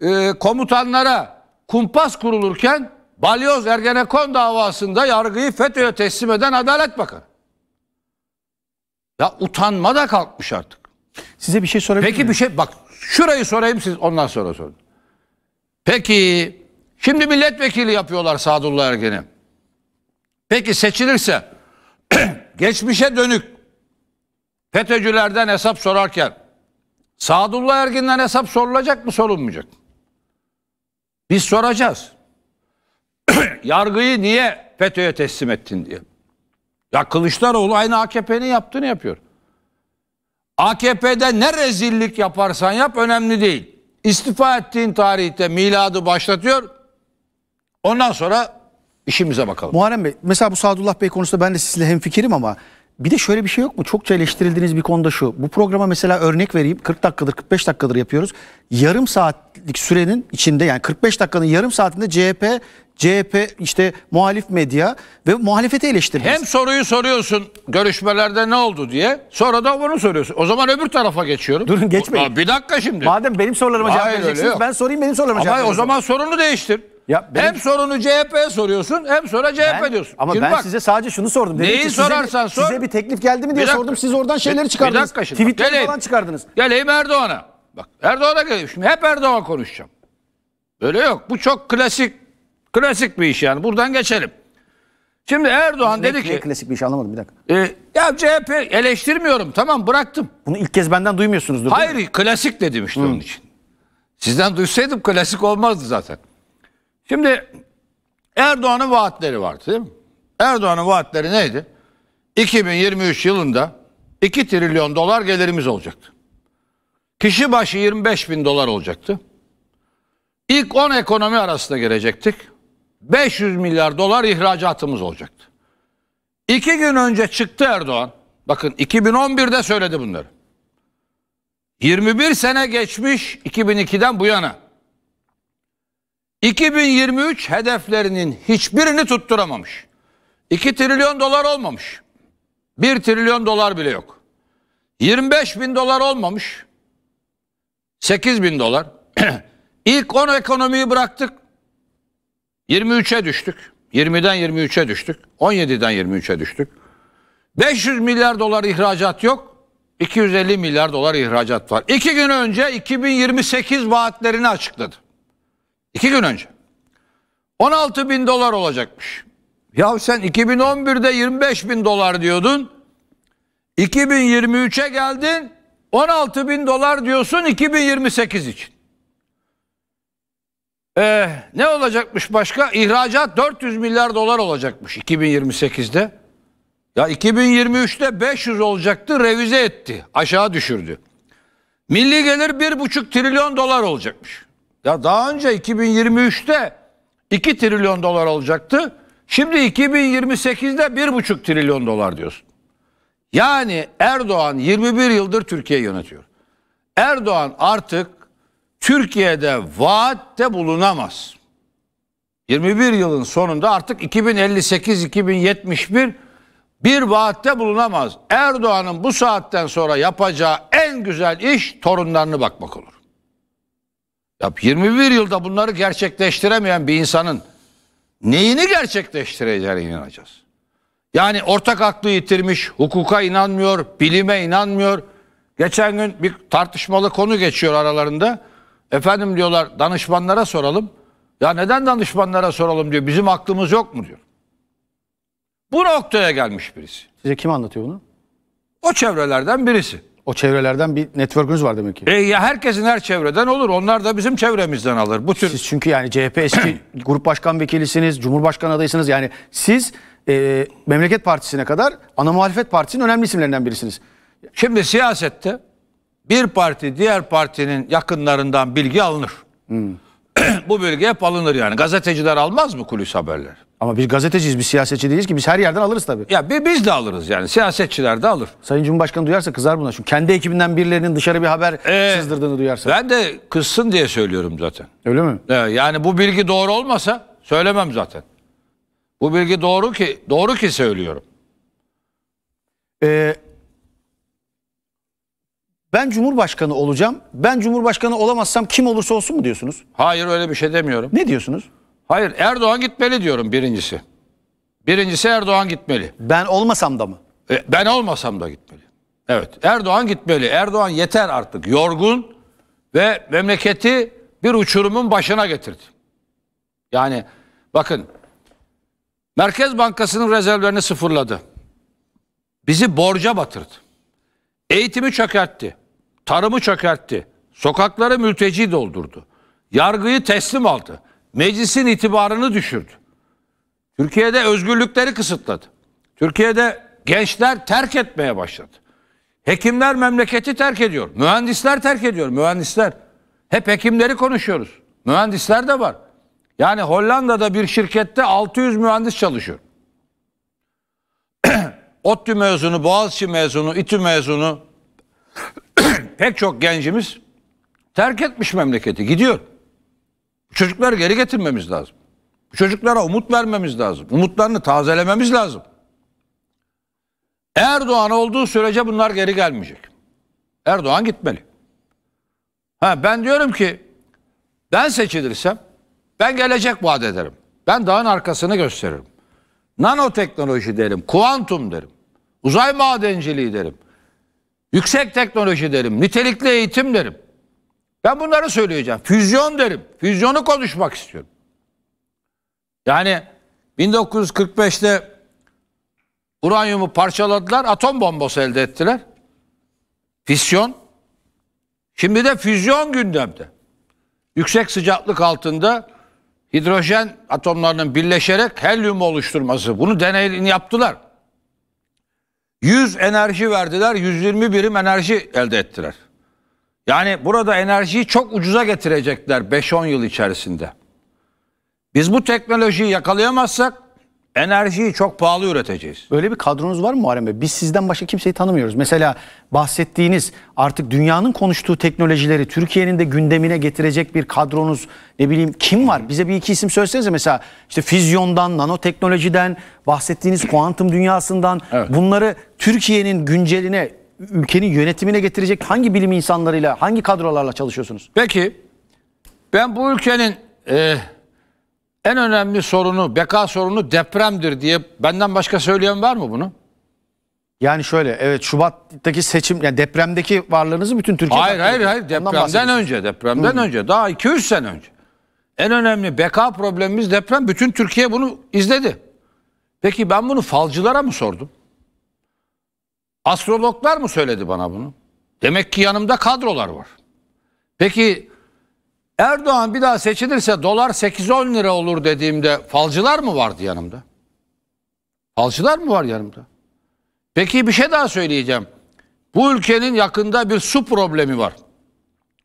e, komutanlara kumpas kurulurken Balyoz Ergenekon davasında yargıyı FETÖ'ye teslim eden Adalet Bakanı. Ya utanma da kalkmış artık. Size bir şey sorabilir miyim? Peki bir şey bak şurayı sorayım siz ondan sonra sorun. Peki şimdi milletvekili yapıyorlar Sadullah Ergen'i. Peki seçilirse geçmişe dönük FETÖ'cülerden hesap sorarken Sadullah Ergin'den hesap sorulacak mı sorulmayacak mı? Biz soracağız. Yargıyı niye FETÖ'ye teslim ettin diye. Ya Kılıçdaroğlu aynı AKP'nin yaptığını yapıyor. AKP'de ne rezillik yaparsan yap önemli değil. İstifa ettiğin tarihte miladı başlatıyor. Ondan sonra işimize bakalım. Muharrem Bey mesela bu Sadullah Bey konusunda ben de sizinle hemfikirim ama bir de şöyle bir şey yok mu? Çokça eleştirildiğiniz bir konuda şu. Bu programa mesela örnek vereyim. 40 dakikadır, 45 dakikadır yapıyoruz. Yarım saatlik sürenin içinde yani 45 dakikanın yarım saatinde CHP, CHP işte muhalif medya ve muhalefeti eleştirdiniz. Hem soruyu soruyorsun görüşmelerde ne oldu diye. Sonra da bunu soruyorsun. O zaman öbür tarafa geçiyorum. Durun geçmeyin. O, bir dakika şimdi. Madem benim sorularıma cevap Hayır, vereceksiniz ben sorayım benim sorularıma Ama cevap Ama o zaman sorunu değiştir. Ya benim- Hem sorunu CHP'ye soruyorsun hem sonra CHP Ben- diyorsun. Ama Şimdi ben bak, size sadece şunu sordum. Dedim Neyi ki size- sorarsan sor. Size bir teklif geldi mi diye dakika. sordum. Siz oradan şeyleri çıkardınız. Bir dakika şimdi. geleyim. falan çıkardınız. Geleyim Erdoğan'a. Bak Erdoğan'a geleyim. Şimdi hep Erdoğan konuşacağım. Öyle yok. Bu çok klasik klasik bir iş yani. Buradan geçelim. Şimdi Erdoğan dedi Ne klasik bir iş anlamadım bir dakika. e, ya CHP eleştirmiyorum. Tamam bıraktım. Bunu ilk kez benden duymuyorsunuzdur. Hayır klasik dedim işte hmm. onun için. Sizden duysaydım klasik olmazdı zaten. Şimdi Erdoğan'ın vaatleri vardı değil mi? Erdoğan'ın vaatleri neydi? 2023 yılında 2 trilyon dolar gelirimiz olacaktı. Kişi başı 25 bin dolar olacaktı. İlk 10 ekonomi arasında girecektik. 500 milyar dolar ihracatımız olacaktı. İki gün önce çıktı Erdoğan. Bakın 2011'de söyledi bunları. 21 sene geçmiş 2002'den bu yana. 2023 hedeflerinin hiçbirini tutturamamış. 2 trilyon dolar olmamış. 1 trilyon dolar bile yok. 25 bin dolar olmamış. 8 bin dolar. İlk 10 ekonomiyi bıraktık. 23'e düştük. 20'den 23'e düştük. 17'den 23'e düştük. 500 milyar dolar ihracat yok. 250 milyar dolar ihracat var. İki gün önce 2028 vaatlerini açıkladı. İki gün önce. 16 bin dolar olacakmış. Ya sen 2011'de 25 bin dolar diyordun. 2023'e geldin 16 bin dolar diyorsun 2028 için. Ee, ne olacakmış başka? İhracat 400 milyar dolar olacakmış 2028'de. Ya 2023'te 500 olacaktı revize etti aşağı düşürdü. Milli gelir 1,5 trilyon dolar olacakmış. Ya daha önce 2023'te 2 trilyon dolar olacaktı. Şimdi 2028'de 1,5 trilyon dolar diyorsun. Yani Erdoğan 21 yıldır Türkiye yönetiyor. Erdoğan artık Türkiye'de vaatte bulunamaz. 21 yılın sonunda artık 2058 2071 bir vaatte bulunamaz. Erdoğan'ın bu saatten sonra yapacağı en güzel iş torunlarını bakmak olur. Ya 21 yılda bunları gerçekleştiremeyen bir insanın neyini gerçekleştireceğine inanacağız. Yani ortak aklı yitirmiş, hukuka inanmıyor, bilime inanmıyor. Geçen gün bir tartışmalı konu geçiyor aralarında. Efendim diyorlar danışmanlara soralım. Ya neden danışmanlara soralım diyor. Bizim aklımız yok mu diyor. Bu noktaya gelmiş birisi. Size kim anlatıyor bunu? O çevrelerden birisi. O çevrelerden bir network'ünüz var demek ki. E ya herkesin her çevreden olur. Onlar da bizim çevremizden alır. Bu tür Siz çünkü yani CHP eski grup başkan vekilisiniz, cumhurbaşkanı adaysınız. Yani siz e, Memleket Partisi'ne kadar ana muhalefet partisinin önemli isimlerinden birisiniz. Şimdi siyasette bir parti diğer partinin yakınlarından bilgi alınır. Hmm. Bu bilgi hep alınır yani. Gazeteciler almaz mı kulis haberleri? Ama biz gazeteciyiz, biz siyasetçi değiliz ki biz her yerden alırız tabii. Ya biz de alırız yani. Siyasetçiler de alır. Sayın Cumhurbaşkanı duyarsa kızar buna. Çünkü kendi ekibinden birilerinin dışarı bir haber Ee, sızdırdığını duyarsa. Ben de kızsın diye söylüyorum zaten. Öyle mi? Ee, yani bu bilgi doğru olmasa söylemem zaten. Bu bilgi doğru ki doğru ki söylüyorum. Ee, ben Cumhurbaşkanı olacağım. Ben Cumhurbaşkanı olamazsam kim olursa olsun mu diyorsunuz? Hayır öyle bir şey demiyorum. Ne diyorsunuz? Hayır Erdoğan gitmeli diyorum birincisi. Birincisi Erdoğan gitmeli. Ben olmasam da mı? E, ben olmasam da gitmeli. Evet Erdoğan gitmeli. Erdoğan yeter artık yorgun ve memleketi bir uçurumun başına getirdi. Yani bakın Merkez Bankası'nın rezervlerini sıfırladı. Bizi borca batırdı. Eğitimi çökertti. Tarımı çökertti. Sokakları mülteci doldurdu. Yargıyı teslim aldı meclisin itibarını düşürdü. Türkiye'de özgürlükleri kısıtladı. Türkiye'de gençler terk etmeye başladı. Hekimler memleketi terk ediyor. Mühendisler terk ediyor. Mühendisler. Hep hekimleri konuşuyoruz. Mühendisler de var. Yani Hollanda'da bir şirkette 600 mühendis çalışıyor. ODTÜ mezunu, Boğaziçi mezunu, İTÜ mezunu pek çok gencimiz terk etmiş memleketi gidiyor. Çocukları geri getirmemiz lazım. Çocuklara umut vermemiz lazım. Umutlarını tazelememiz lazım. Erdoğan olduğu sürece bunlar geri gelmeyecek. Erdoğan gitmeli. Ha, ben diyorum ki ben seçilirsem ben gelecek vaat ederim. Ben dağın arkasını gösteririm. Nanoteknoloji derim, kuantum derim. Uzay madenciliği derim. Yüksek teknoloji derim, nitelikli eğitim derim. Ben bunları söyleyeceğim. Füzyon derim. Füzyonu konuşmak istiyorum. Yani 1945'te uranyumu parçaladılar, atom bombası elde ettiler. Füzyon. Şimdi de füzyon gündemde. Yüksek sıcaklık altında hidrojen atomlarının birleşerek helyum oluşturması. Bunu deneyini yaptılar. 100 enerji verdiler, 120 birim enerji elde ettiler. Yani burada enerjiyi çok ucuza getirecekler 5-10 yıl içerisinde. Biz bu teknolojiyi yakalayamazsak enerjiyi çok pahalı üreteceğiz. Böyle bir kadronuz var mı Muharrem Bey? Biz sizden başka kimseyi tanımıyoruz. Mesela bahsettiğiniz artık dünyanın konuştuğu teknolojileri Türkiye'nin de gündemine getirecek bir kadronuz ne bileyim kim var? Bize bir iki isim söylesenize mesela işte fizyondan, nanoteknolojiden, bahsettiğiniz kuantum dünyasından evet. bunları Türkiye'nin günceline ülkenin yönetimine getirecek hangi bilim insanlarıyla, hangi kadrolarla çalışıyorsunuz? Peki ben bu ülkenin e, en önemli sorunu, beka sorunu depremdir diye benden başka söyleyen var mı bunu? Yani şöyle evet Şubat'taki seçim yani depremdeki varlığınızı bütün Türkiye'de. Hayır hayır hayır depremden önce depremden Hı. Hmm. önce daha 2-3 sene önce. En önemli beka problemimiz deprem bütün Türkiye bunu izledi. Peki ben bunu falcılara mı sordum? Astrologlar mı söyledi bana bunu? Demek ki yanımda kadrolar var. Peki Erdoğan bir daha seçilirse dolar 8-10 lira olur dediğimde falcılar mı vardı yanımda? Falcılar mı var yanımda? Peki bir şey daha söyleyeceğim. Bu ülkenin yakında bir su problemi var.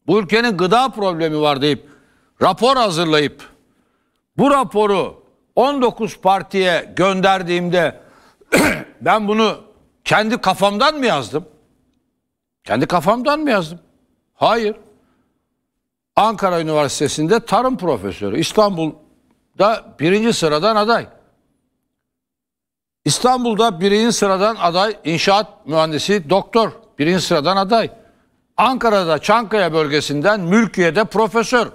Bu ülkenin gıda problemi var deyip rapor hazırlayıp bu raporu 19 partiye gönderdiğimde ben bunu kendi kafamdan mı yazdım? Kendi kafamdan mı yazdım? Hayır. Ankara Üniversitesi'nde tarım profesörü. İstanbul'da birinci sıradan aday. İstanbul'da birinci sıradan aday inşaat mühendisi doktor. Birinci sıradan aday. Ankara'da Çankaya bölgesinden Mülkiye'de profesör.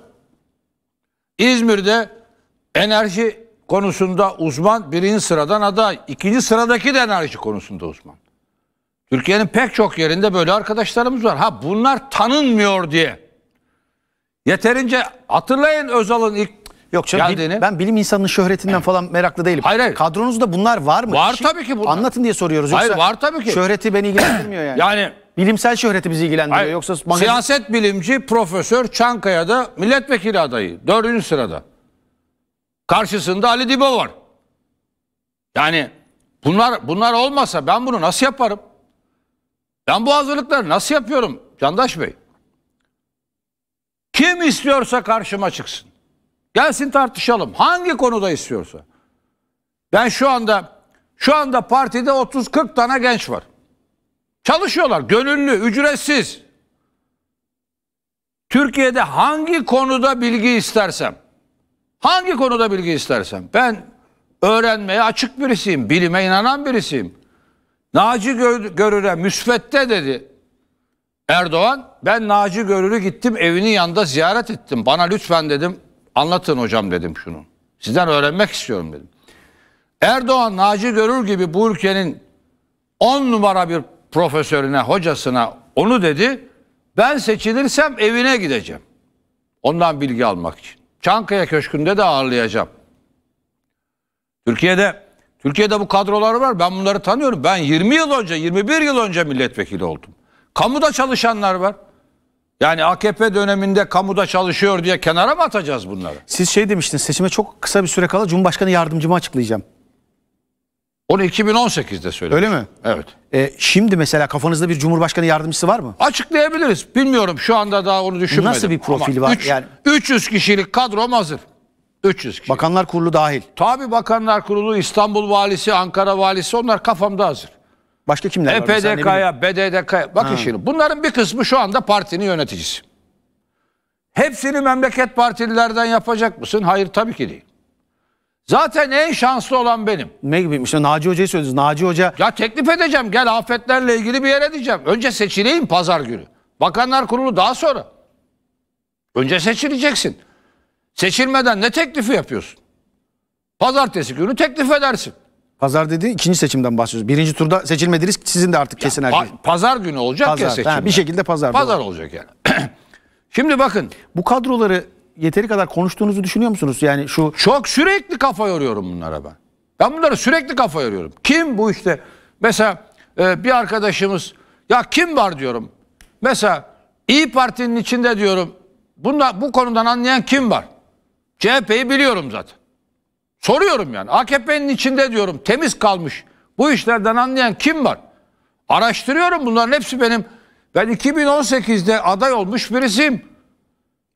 İzmir'de enerji konusunda uzman birinci sıradan aday. ikinci sıradaki de enerji konusunda uzman. Türkiye'nin pek çok yerinde böyle arkadaşlarımız var. Ha bunlar tanınmıyor diye. Yeterince hatırlayın Özal'ın ilk Yok canım, geldiğini. ben bilim insanının şöhretinden falan meraklı değilim. Hayır, hayır. Kadronuzda bunlar var mı? Var Hiç, tabii ki bunlar. Anlatın diye soruyoruz. Yoksa hayır var tabii ki. Şöhreti beni ilgilendirmiyor yani. yani bilimsel şöhreti bizi ilgilendiriyor. Hayır, Yoksa magazin... Siyaset bilimci Profesör Çankaya'da milletvekili adayı. Dördüncü sırada. Karşısında Ali Dibo var. Yani bunlar bunlar olmasa ben bunu nasıl yaparım? Ben bu hazırlıkları nasıl yapıyorum Candaş Bey? Kim istiyorsa karşıma çıksın. Gelsin tartışalım. Hangi konuda istiyorsa. Ben şu anda şu anda partide 30-40 tane genç var. Çalışıyorlar gönüllü, ücretsiz. Türkiye'de hangi konuda bilgi istersem, hangi konuda bilgi istersem ben öğrenmeye açık birisiyim, bilime inanan birisiyim. Naci Görür'e müsfette dedi Erdoğan. Ben Naci Görür'ü gittim evinin yanında ziyaret ettim. Bana lütfen dedim anlatın hocam dedim şunu. Sizden öğrenmek istiyorum dedim. Erdoğan Naci Görür gibi bu ülkenin on numara bir profesörüne, hocasına onu dedi. Ben seçilirsem evine gideceğim. Ondan bilgi almak için. Çankaya Köşkü'nde de ağırlayacağım. Türkiye'de Türkiye'de bu kadrolar var. Ben bunları tanıyorum. Ben 20 yıl önce, 21 yıl önce milletvekili oldum. Kamuda çalışanlar var. Yani AKP döneminde kamuda çalışıyor diye kenara mı atacağız bunları? Siz şey demiştiniz seçime çok kısa bir süre kala Cumhurbaşkanı yardımcımı açıklayacağım. Onu 2018'de söyledim. Öyle mi? Evet. Ee, şimdi mesela kafanızda bir Cumhurbaşkanı yardımcısı var mı? Açıklayabiliriz. Bilmiyorum şu anda daha onu düşünmedim. Nasıl bir profil Ama var? Üç, yani... 300 kişilik kadrom hazır. 300 kişi. Bakanlar Kurulu dahil. Tabii Bakanlar Kurulu, İstanbul Valisi, Ankara Valisi onlar kafamda hazır. Başka kimler var? EPDK'ya, e BDDK'ya. Bakın ha. şimdi bunların bir kısmı şu anda partinin yöneticisi. Hepsini memleket partililerden yapacak mısın? Hayır tabii ki değil. Zaten en şanslı olan benim. Ne gibi? İşte Naci Hoca'yı söylüyorsunuz? Naci Hoca... Ya teklif edeceğim. Gel afetlerle ilgili bir yere diyeceğim. Önce seçileyim pazar günü. Bakanlar kurulu daha sonra. Önce seçileceksin. Seçilmeden ne teklifi yapıyorsun? Pazartesi günü teklif edersin. Pazar dedi ikinci seçimden bahsediyoruz. Birinci turda seçilmediniz sizin de artık ya, kesin pa- Pazar günü olacak pazar, ya seçim. Ha, bir şekilde pazar. Pazar doğru. olacak yani. Şimdi bakın. Bu kadroları yeteri kadar konuştuğunuzu düşünüyor musunuz? Yani şu Çok sürekli kafa yoruyorum bunlara ben. Ben bunlara sürekli kafa yoruyorum. Kim bu işte? Mesela e, bir arkadaşımız ya kim var diyorum. Mesela İyi Parti'nin içinde diyorum. Bunda bu konudan anlayan kim var? CHP'yi biliyorum zaten. Soruyorum yani. AKP'nin içinde diyorum temiz kalmış. Bu işlerden anlayan kim var? Araştırıyorum bunların hepsi benim. Ben 2018'de aday olmuş birisiyim.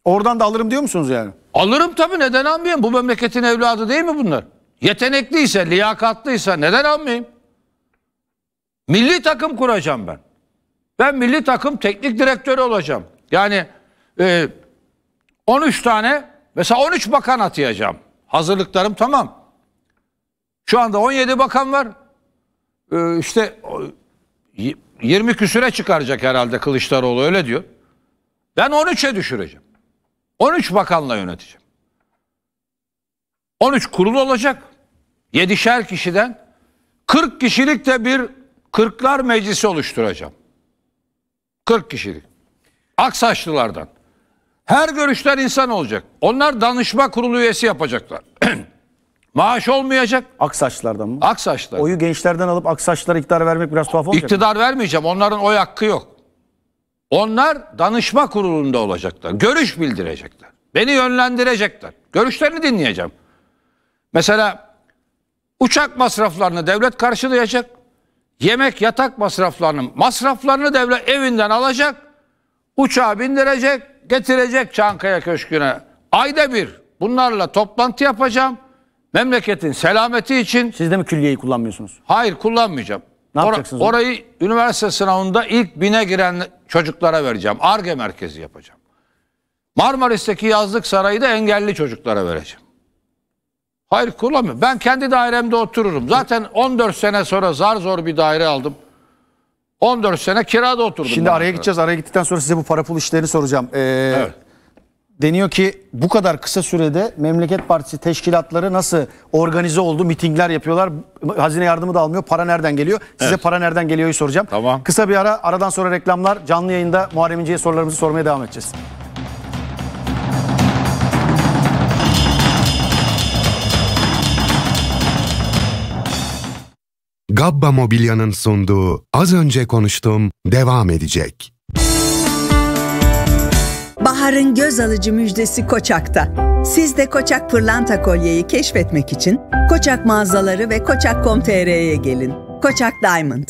Oradan da alırım diyor musunuz yani? Alırım tabii neden almayayım? Bu memleketin evladı değil mi bunlar? Yetenekliyse, liyakatlıysa neden almayayım? Milli takım kuracağım ben. Ben milli takım teknik direktörü olacağım. Yani e, 13 tane Mesela 13 bakan atayacağım. Hazırlıklarım tamam. Şu anda 17 bakan var. Ee, işte 20 küsüre çıkaracak herhalde Kılıçdaroğlu öyle diyor. Ben 13'e düşüreceğim. 13 bakanla yöneteceğim. 13 kurul olacak. 7'şer kişiden 40 kişilik de bir 40'lar meclisi oluşturacağım. 40 kişilik. Aksaçlılardan. Her görüşten insan olacak. Onlar danışma kurulu üyesi yapacaklar. Maaş olmayacak. Aksaçlardan mı? Aksaçlar. Oyu gençlerden alıp aksaçlara iktidar vermek biraz tuhaf olacak İktidar mı? vermeyeceğim. Onların oy hakkı yok. Onlar danışma kurulunda olacaklar. Görüş bildirecekler. Beni yönlendirecekler. Görüşlerini dinleyeceğim. Mesela uçak masraflarını devlet karşılayacak. Yemek yatak masraflarını masraflarını devlet evinden alacak. Uçağa bindirecek getirecek Çankaya Köşkü'ne. Ayda bir bunlarla toplantı yapacağım. Memleketin selameti için. Siz de mi külliyeyi kullanmıyorsunuz? Hayır kullanmayacağım. Ne Or yapacaksınız? Orayı üniversite sınavında ilk bine giren çocuklara vereceğim. ARGE merkezi yapacağım. Marmaris'teki yazlık sarayı da engelli çocuklara vereceğim. Hayır kullanmıyorum. Ben kendi dairemde otururum. Zaten 14 sene sonra zar zor bir daire aldım. 14 sene kirada oturdum. Şimdi ben. araya gideceğiz. Araya gittikten sonra size bu para pul işlerini soracağım. Ee, evet. Deniyor ki bu kadar kısa sürede Memleket Partisi teşkilatları nasıl organize oldu? Mitingler yapıyorlar. Hazine yardımı da almıyor. Para nereden geliyor? Size evet. para nereden geliyor soracağım. Tamam. Kısa bir ara. Aradan sonra reklamlar. Canlı yayında Muharrem İnce'ye sorularımızı sormaya devam edeceğiz. Gabba Mobilya'nın sunduğu Az Önce Konuştum devam edecek. Bahar'ın göz alıcı müjdesi Koçak'ta. Siz de Koçak Pırlanta Kolye'yi keşfetmek için Koçak mağazaları ve koçak.com.tr'ye gelin. Koçak Diamond.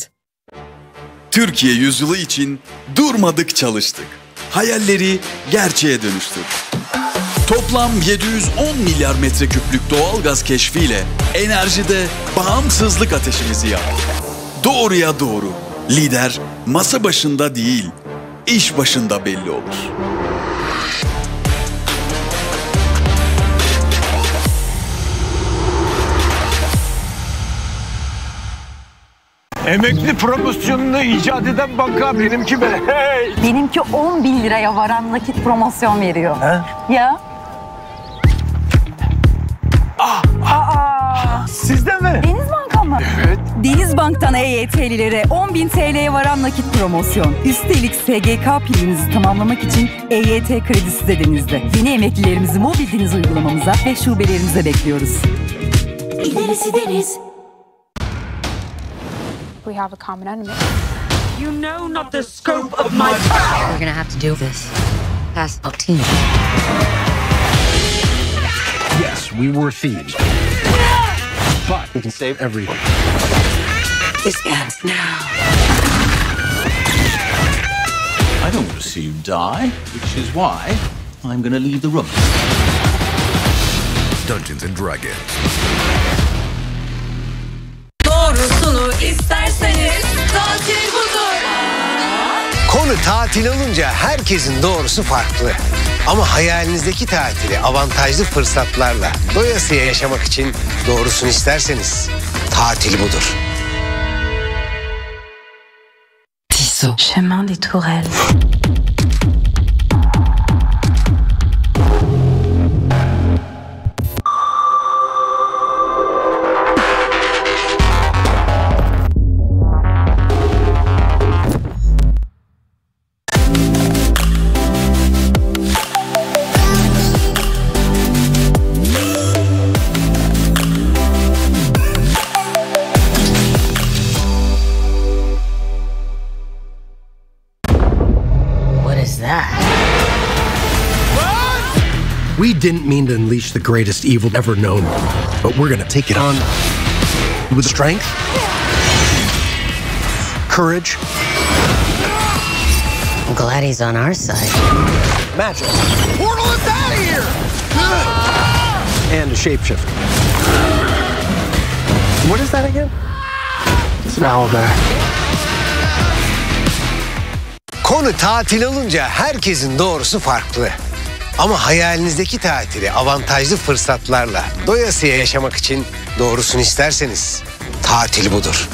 Türkiye yüzyılı için durmadık çalıştık. Hayalleri gerçeğe dönüştürdük Toplam 710 milyar metreküplük doğal gaz keşfiyle enerjide bağımsızlık ateşimizi yaktık. Doğruya doğru. Lider masa başında değil, iş başında belli olur. Emekli promosyonunu icat eden banka benimki be. Hey! Benimki 10 bin liraya varan nakit promosyon veriyor. Ha? Ya Aa, Aa, de mi? Deniz Banka mı? Evet. Deniz Bank'tan EYT'lilere 10.000 TL'ye varan nakit promosyon. Üstelik SGK pilinizi tamamlamak için EYT kredisi de denizde. Yeni emeklilerimizi mobil deniz uygulamamıza ve şubelerimize bekliyoruz. İlerisi deniz. We have a common enemy. You know not the scope of my power. We're gonna have to do this. Pass up team. we were thieves. But we can save everyone. This ends now. I don't want to see you die, which is why I'm going to leave the room. Dungeons and Dragons. Doğrusunu isterseniz Yıllı tatil olunca herkesin doğrusu farklı. Ama hayalinizdeki tatili avantajlı fırsatlarla doyasıya yaşamak için doğrusunu isterseniz tatil budur. Tissot. Chemin des Tourelles. didn't mean to unleash the greatest evil ever known, but we're going to take it on with strength, courage. I'm glad he's on our side. Magic. Portal is out of here! And a shapeshifter. What is that again? It's an owl bear. Konu tatil olunca herkesin doğrusu farklı. Ama hayalinizdeki tatili avantajlı fırsatlarla doyasıya yaşamak için doğrusunu isterseniz tatil budur.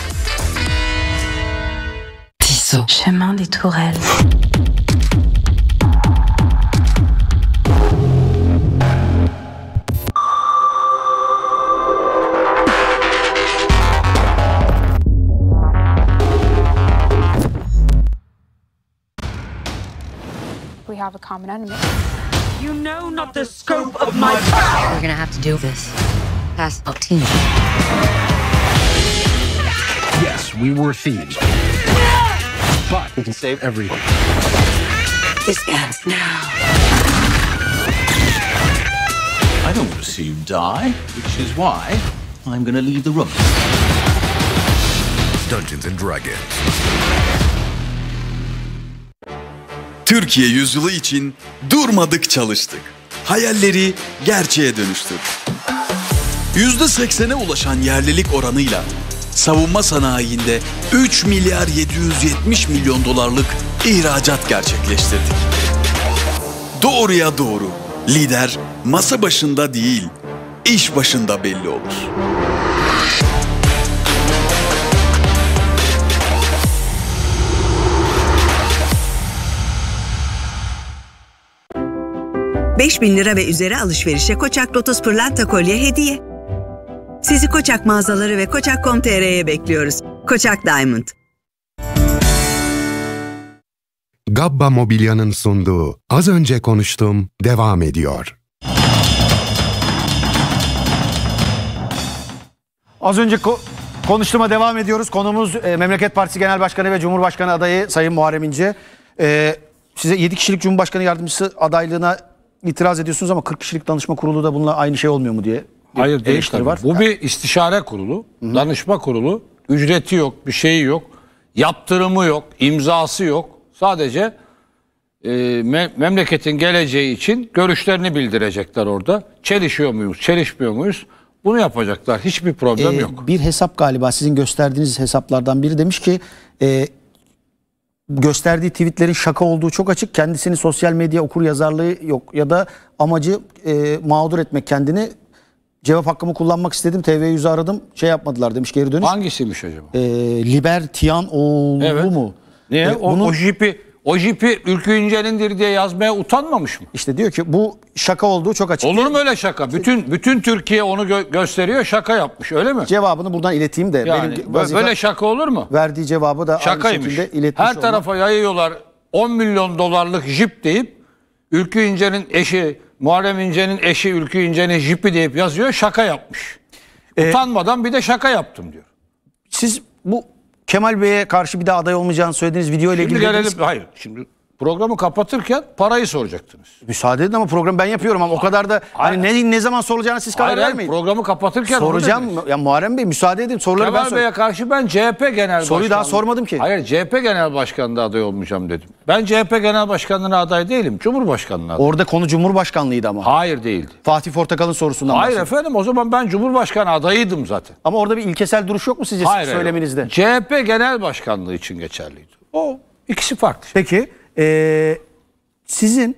Tissot. Chemin des Tourelles. We have a common enemy. You know not the scope of my power! We're gonna have to do this. Pass a team. Yes, we were thieves. But we can save everyone. This ends now. I don't want to see you die, which is why I'm gonna leave the room. Dungeons and Dragons. Türkiye yüzyılı için durmadık çalıştık. Hayalleri gerçeğe dönüştürdük. %80'e ulaşan yerlilik oranıyla savunma sanayinde 3 milyar 770 milyon dolarlık ihracat gerçekleştirdik. Doğruya doğru lider masa başında değil, iş başında belli olur. 5000 lira ve üzeri alışverişe Koçak Lotus Pırlanta Kolye hediye. Sizi Koçak mağazaları ve koçak.com.tr'ye bekliyoruz. Koçak Diamond. Gabba Mobilya'nın sunduğu Az Önce Konuştum devam ediyor. Az önce ko konuştuğuma devam ediyoruz. Konumuz e, Memleket Partisi Genel Başkanı ve Cumhurbaşkanı adayı Sayın Muharrem İnce. E, size 7 kişilik Cumhurbaşkanı yardımcısı adaylığına itiraz ediyorsunuz ama 40 kişilik danışma kurulu da bununla aynı şey olmuyor mu diye Hayır değil tabii. Var. Bu yani. bir istişare kurulu, Hı-hı. danışma kurulu. Ücreti yok, bir şeyi yok. Yaptırımı yok, imzası yok. Sadece e, me- memleketin geleceği için görüşlerini bildirecekler orada. Çelişiyor muyuz, çelişmiyor muyuz? Bunu yapacaklar. Hiçbir problem ee, yok. Bir hesap galiba sizin gösterdiğiniz hesaplardan biri demiş ki e, gösterdiği tweetlerin şaka olduğu çok açık. Kendisini sosyal medya okur yazarlığı yok ya da amacı e, mağdur etmek kendini. Cevap hakkımı kullanmak istedim. TV100'ü aradım. Şey yapmadılar demiş geri dönüş. Hangisiymiş acaba? E, Libertian oğlu Evet. mu? Niye? E, o, bunun- o jipi o jipi Ülkü İnce'nindir diye yazmaya utanmamış mı? İşte diyor ki bu şaka olduğu çok açık. Olur mu öyle şaka? Bütün bütün Türkiye onu gö- gösteriyor şaka yapmış öyle mi? Cevabını buradan ileteyim de. Yani, benim böyle şaka olur mu? Verdiği cevabı da Şakaymış. aynı şekilde iletmiş. Her tarafa olmak. yayıyorlar 10 milyon dolarlık jip deyip Ülkü İnce'nin eşi Muharrem İnce'nin eşi Ülkü İnce'nin jipi deyip yazıyor şaka yapmış. Ee, Utanmadan bir de şaka yaptım diyor. Siz bu Kemal Bey'e karşı bir daha aday olmayacağını söylediğiniz video ile ilgili. Şimdi gelelim. Hayır. Şimdi Programı kapatırken parayı soracaktınız. Müsaade edin ama programı ben yapıyorum ama o kadar da hani ne, ne zaman sorulacağını siz karar Hayır, vermeyin. programı kapatırken Soracağım onu ya Muharrem Bey müsaade edin soruları ben Kemal sorayım. Bey'e karşı ben CHP Genel Soruyu daha sormadım ki. Hayır CHP Genel Başkanlığı adayı olmayacağım dedim. Ben CHP Genel Başkanlığı'na aday değilim. Cumhurbaşkanlığına aday. Orada konu Cumhurbaşkanlığıydı ama. Hayır değildi. Fatih Portakal'ın sorusundan Hayır bahsediyorum. efendim o zaman ben Cumhurbaşkanı adayıydım zaten. Ama orada bir ilkesel duruş yok mu sizce Hayır. hayır. CHP Genel Başkanlığı için geçerliydi. O ikisi farklı. Şey. Peki ee, sizin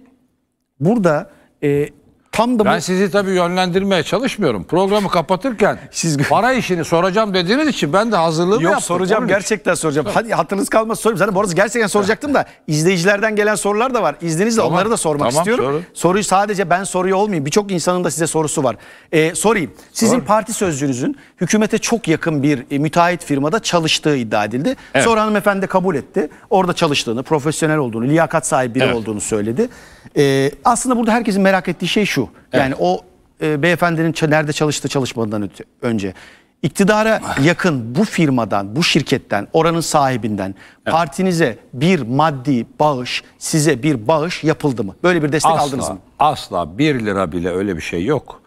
burada e, Tam da ben bu... sizi tabii yönlendirmeye çalışmıyorum. Programı kapatırken siz para işini soracağım dediğiniz için ben de hazırlığımı Yok, yaptım. Yok soracağım gerçekten soracağım. Hadi hatırınız kalmaz sorayım. Zaten bu arada gerçekten soracaktım da izleyicilerden gelen sorular da var. İzninizle tamam, onları da sormak tamam, istiyorum. Sorun. Soruyu sadece ben soruyor olmayayım. Birçok insanın da size sorusu var. Ee, sorayım. Sizin Sor. parti sözcünüzün hükümete çok yakın bir e, müteahhit firmada çalıştığı iddia edildi. Evet. Sonra hanımefendi kabul etti. Orada çalıştığını, profesyonel olduğunu, liyakat sahibi biri evet. olduğunu söyledi. Ee, aslında burada herkesin merak ettiği şey şu. Evet. Yani o e, beyefendinin nerede çalıştığı çalışmadan önce iktidara ah. yakın bu firmadan, bu şirketten, oranın sahibinden evet. partinize bir maddi bağış, size bir bağış yapıldı mı? Böyle bir destek asla, aldınız mı? Asla. Bir lira bile öyle bir şey yok.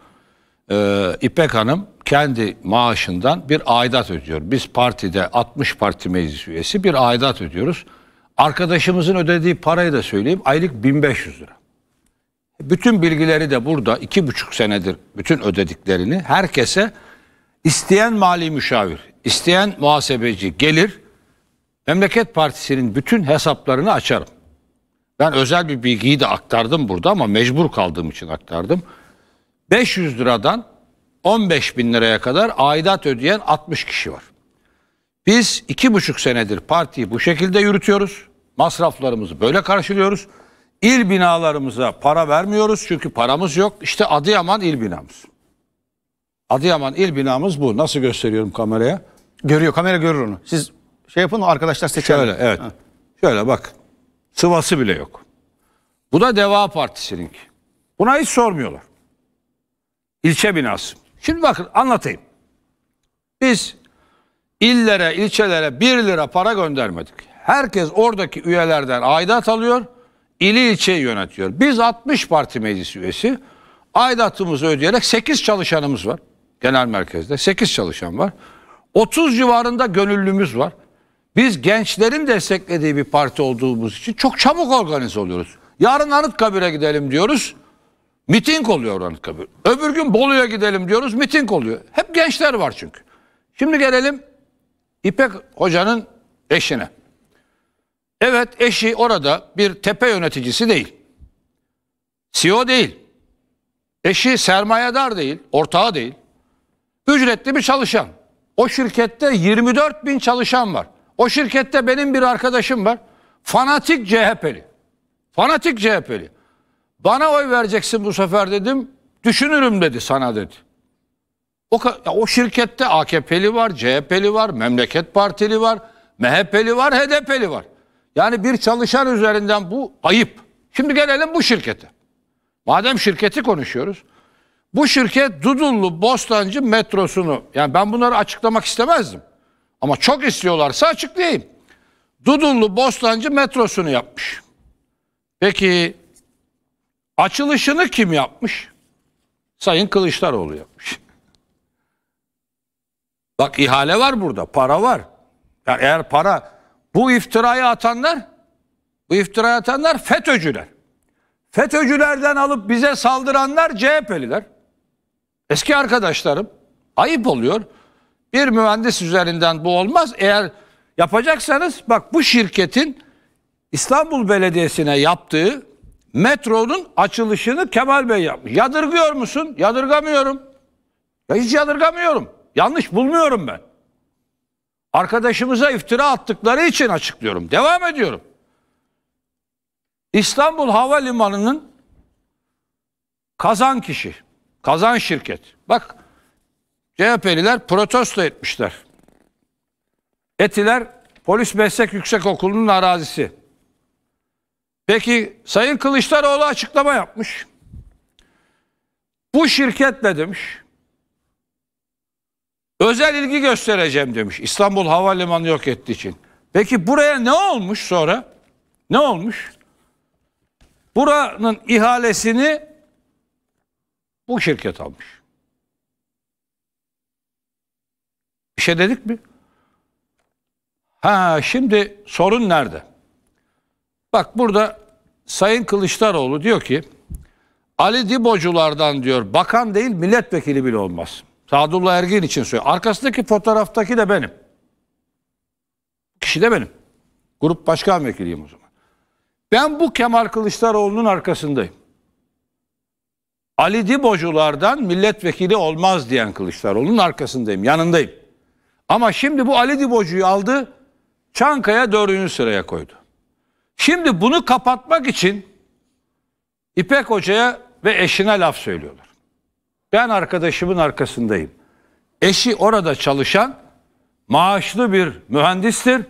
Ee, İpek Hanım kendi maaşından bir aidat ödüyor. Biz partide 60 parti meclis üyesi bir aidat ödüyoruz. Arkadaşımızın ödediği parayı da söyleyeyim. Aylık 1500 lira. Bütün bilgileri de burada iki buçuk senedir bütün ödediklerini herkese isteyen mali müşavir, isteyen muhasebeci gelir. Memleket Partisi'nin bütün hesaplarını açarım. Ben özel bir bilgiyi de aktardım burada ama mecbur kaldığım için aktardım. 500 liradan 15 bin liraya kadar aidat ödeyen 60 kişi var. Biz iki buçuk senedir partiyi bu şekilde yürütüyoruz. Masraflarımızı böyle karşılıyoruz. İl binalarımıza para vermiyoruz çünkü paramız yok. İşte Adıyaman il binamız. Adıyaman il binamız bu. Nasıl gösteriyorum kameraya? Görüyor kamera görür onu. Siz şey yapın arkadaşlar seçer. Şöyle evet. Ha. Şöyle bak. Sıvası bile yok. Bu da Deva Partisi'ninki. Buna hiç sormuyorlar. İlçe binası. Şimdi bakın anlatayım. Biz illere, ilçelere 1 lira para göndermedik herkes oradaki üyelerden aidat alıyor, ili ilçe yönetiyor. Biz 60 parti meclis üyesi aidatımızı ödeyerek 8 çalışanımız var. Genel merkezde 8 çalışan var. 30 civarında gönüllümüz var. Biz gençlerin desteklediği bir parti olduğumuz için çok çabuk organize oluyoruz. Yarın Anıtkabir'e gidelim diyoruz. Miting oluyor Anıtkabir. Öbür gün Bolu'ya gidelim diyoruz. Miting oluyor. Hep gençler var çünkü. Şimdi gelelim İpek Hoca'nın eşine. Evet eşi orada bir tepe yöneticisi değil. CEO değil. Eşi sermayedar değil, ortağı değil. Ücretli bir çalışan. O şirkette 24 bin çalışan var. O şirkette benim bir arkadaşım var. Fanatik CHP'li. Fanatik CHP'li. Bana oy vereceksin bu sefer dedim. Düşünürüm dedi sana dedi. O, o şirkette AKP'li var, CHP'li var, Memleket Partili var, MHP'li var, HDP'li var. Yani bir çalışan üzerinden bu ayıp. Şimdi gelelim bu şirkete. Madem şirketi konuşuyoruz. Bu şirket Dudullu Bostancı metrosunu yani ben bunları açıklamak istemezdim. Ama çok istiyorlarsa açıklayayım. Dudullu Bostancı metrosunu yapmış. Peki açılışını kim yapmış? Sayın Kılıçdaroğlu yapmış. Bak ihale var burada, para var. Yani eğer para bu iftirayı atanlar, bu iftirayı atanlar FETÖ'cüler. FETÖ'cülerden alıp bize saldıranlar CHP'liler. Eski arkadaşlarım ayıp oluyor. Bir mühendis üzerinden bu olmaz. Eğer yapacaksanız bak bu şirketin İstanbul Belediyesi'ne yaptığı metronun açılışını Kemal Bey yapmış. Yadırgıyor musun? Yadırgamıyorum. Ya hiç yadırgamıyorum. Yanlış bulmuyorum ben. Arkadaşımıza iftira attıkları için açıklıyorum. Devam ediyorum. İstanbul Havalimanı'nın kazan kişi, kazan şirket. Bak CHP'liler protesto etmişler. Etiler Polis Meslek Yüksek Okulu'nun arazisi. Peki Sayın Kılıçdaroğlu açıklama yapmış. Bu şirketle demiş Özel ilgi göstereceğim demiş. İstanbul Havalimanı yok ettiği için. Peki buraya ne olmuş sonra? Ne olmuş? Buranın ihalesini bu şirket almış. Bir şey dedik mi? Ha şimdi sorun nerede? Bak burada Sayın Kılıçdaroğlu diyor ki Ali Diboculardan diyor bakan değil milletvekili bile olmaz. Sadullah Ergin için söylüyorum. Arkasındaki fotoğraftaki de benim. Kişi de benim. Grup başkan vekiliyim o zaman. Ben bu Kemal Kılıçdaroğlu'nun arkasındayım. Ali Diboculardan milletvekili olmaz diyen Kılıçdaroğlu'nun arkasındayım, yanındayım. Ama şimdi bu Ali Dibocu'yu aldı, Çankaya dördüncü sıraya koydu. Şimdi bunu kapatmak için İpek Hoca'ya ve eşine laf söylüyorlar. Ben arkadaşımın arkasındayım. Eşi orada çalışan maaşlı bir mühendistir.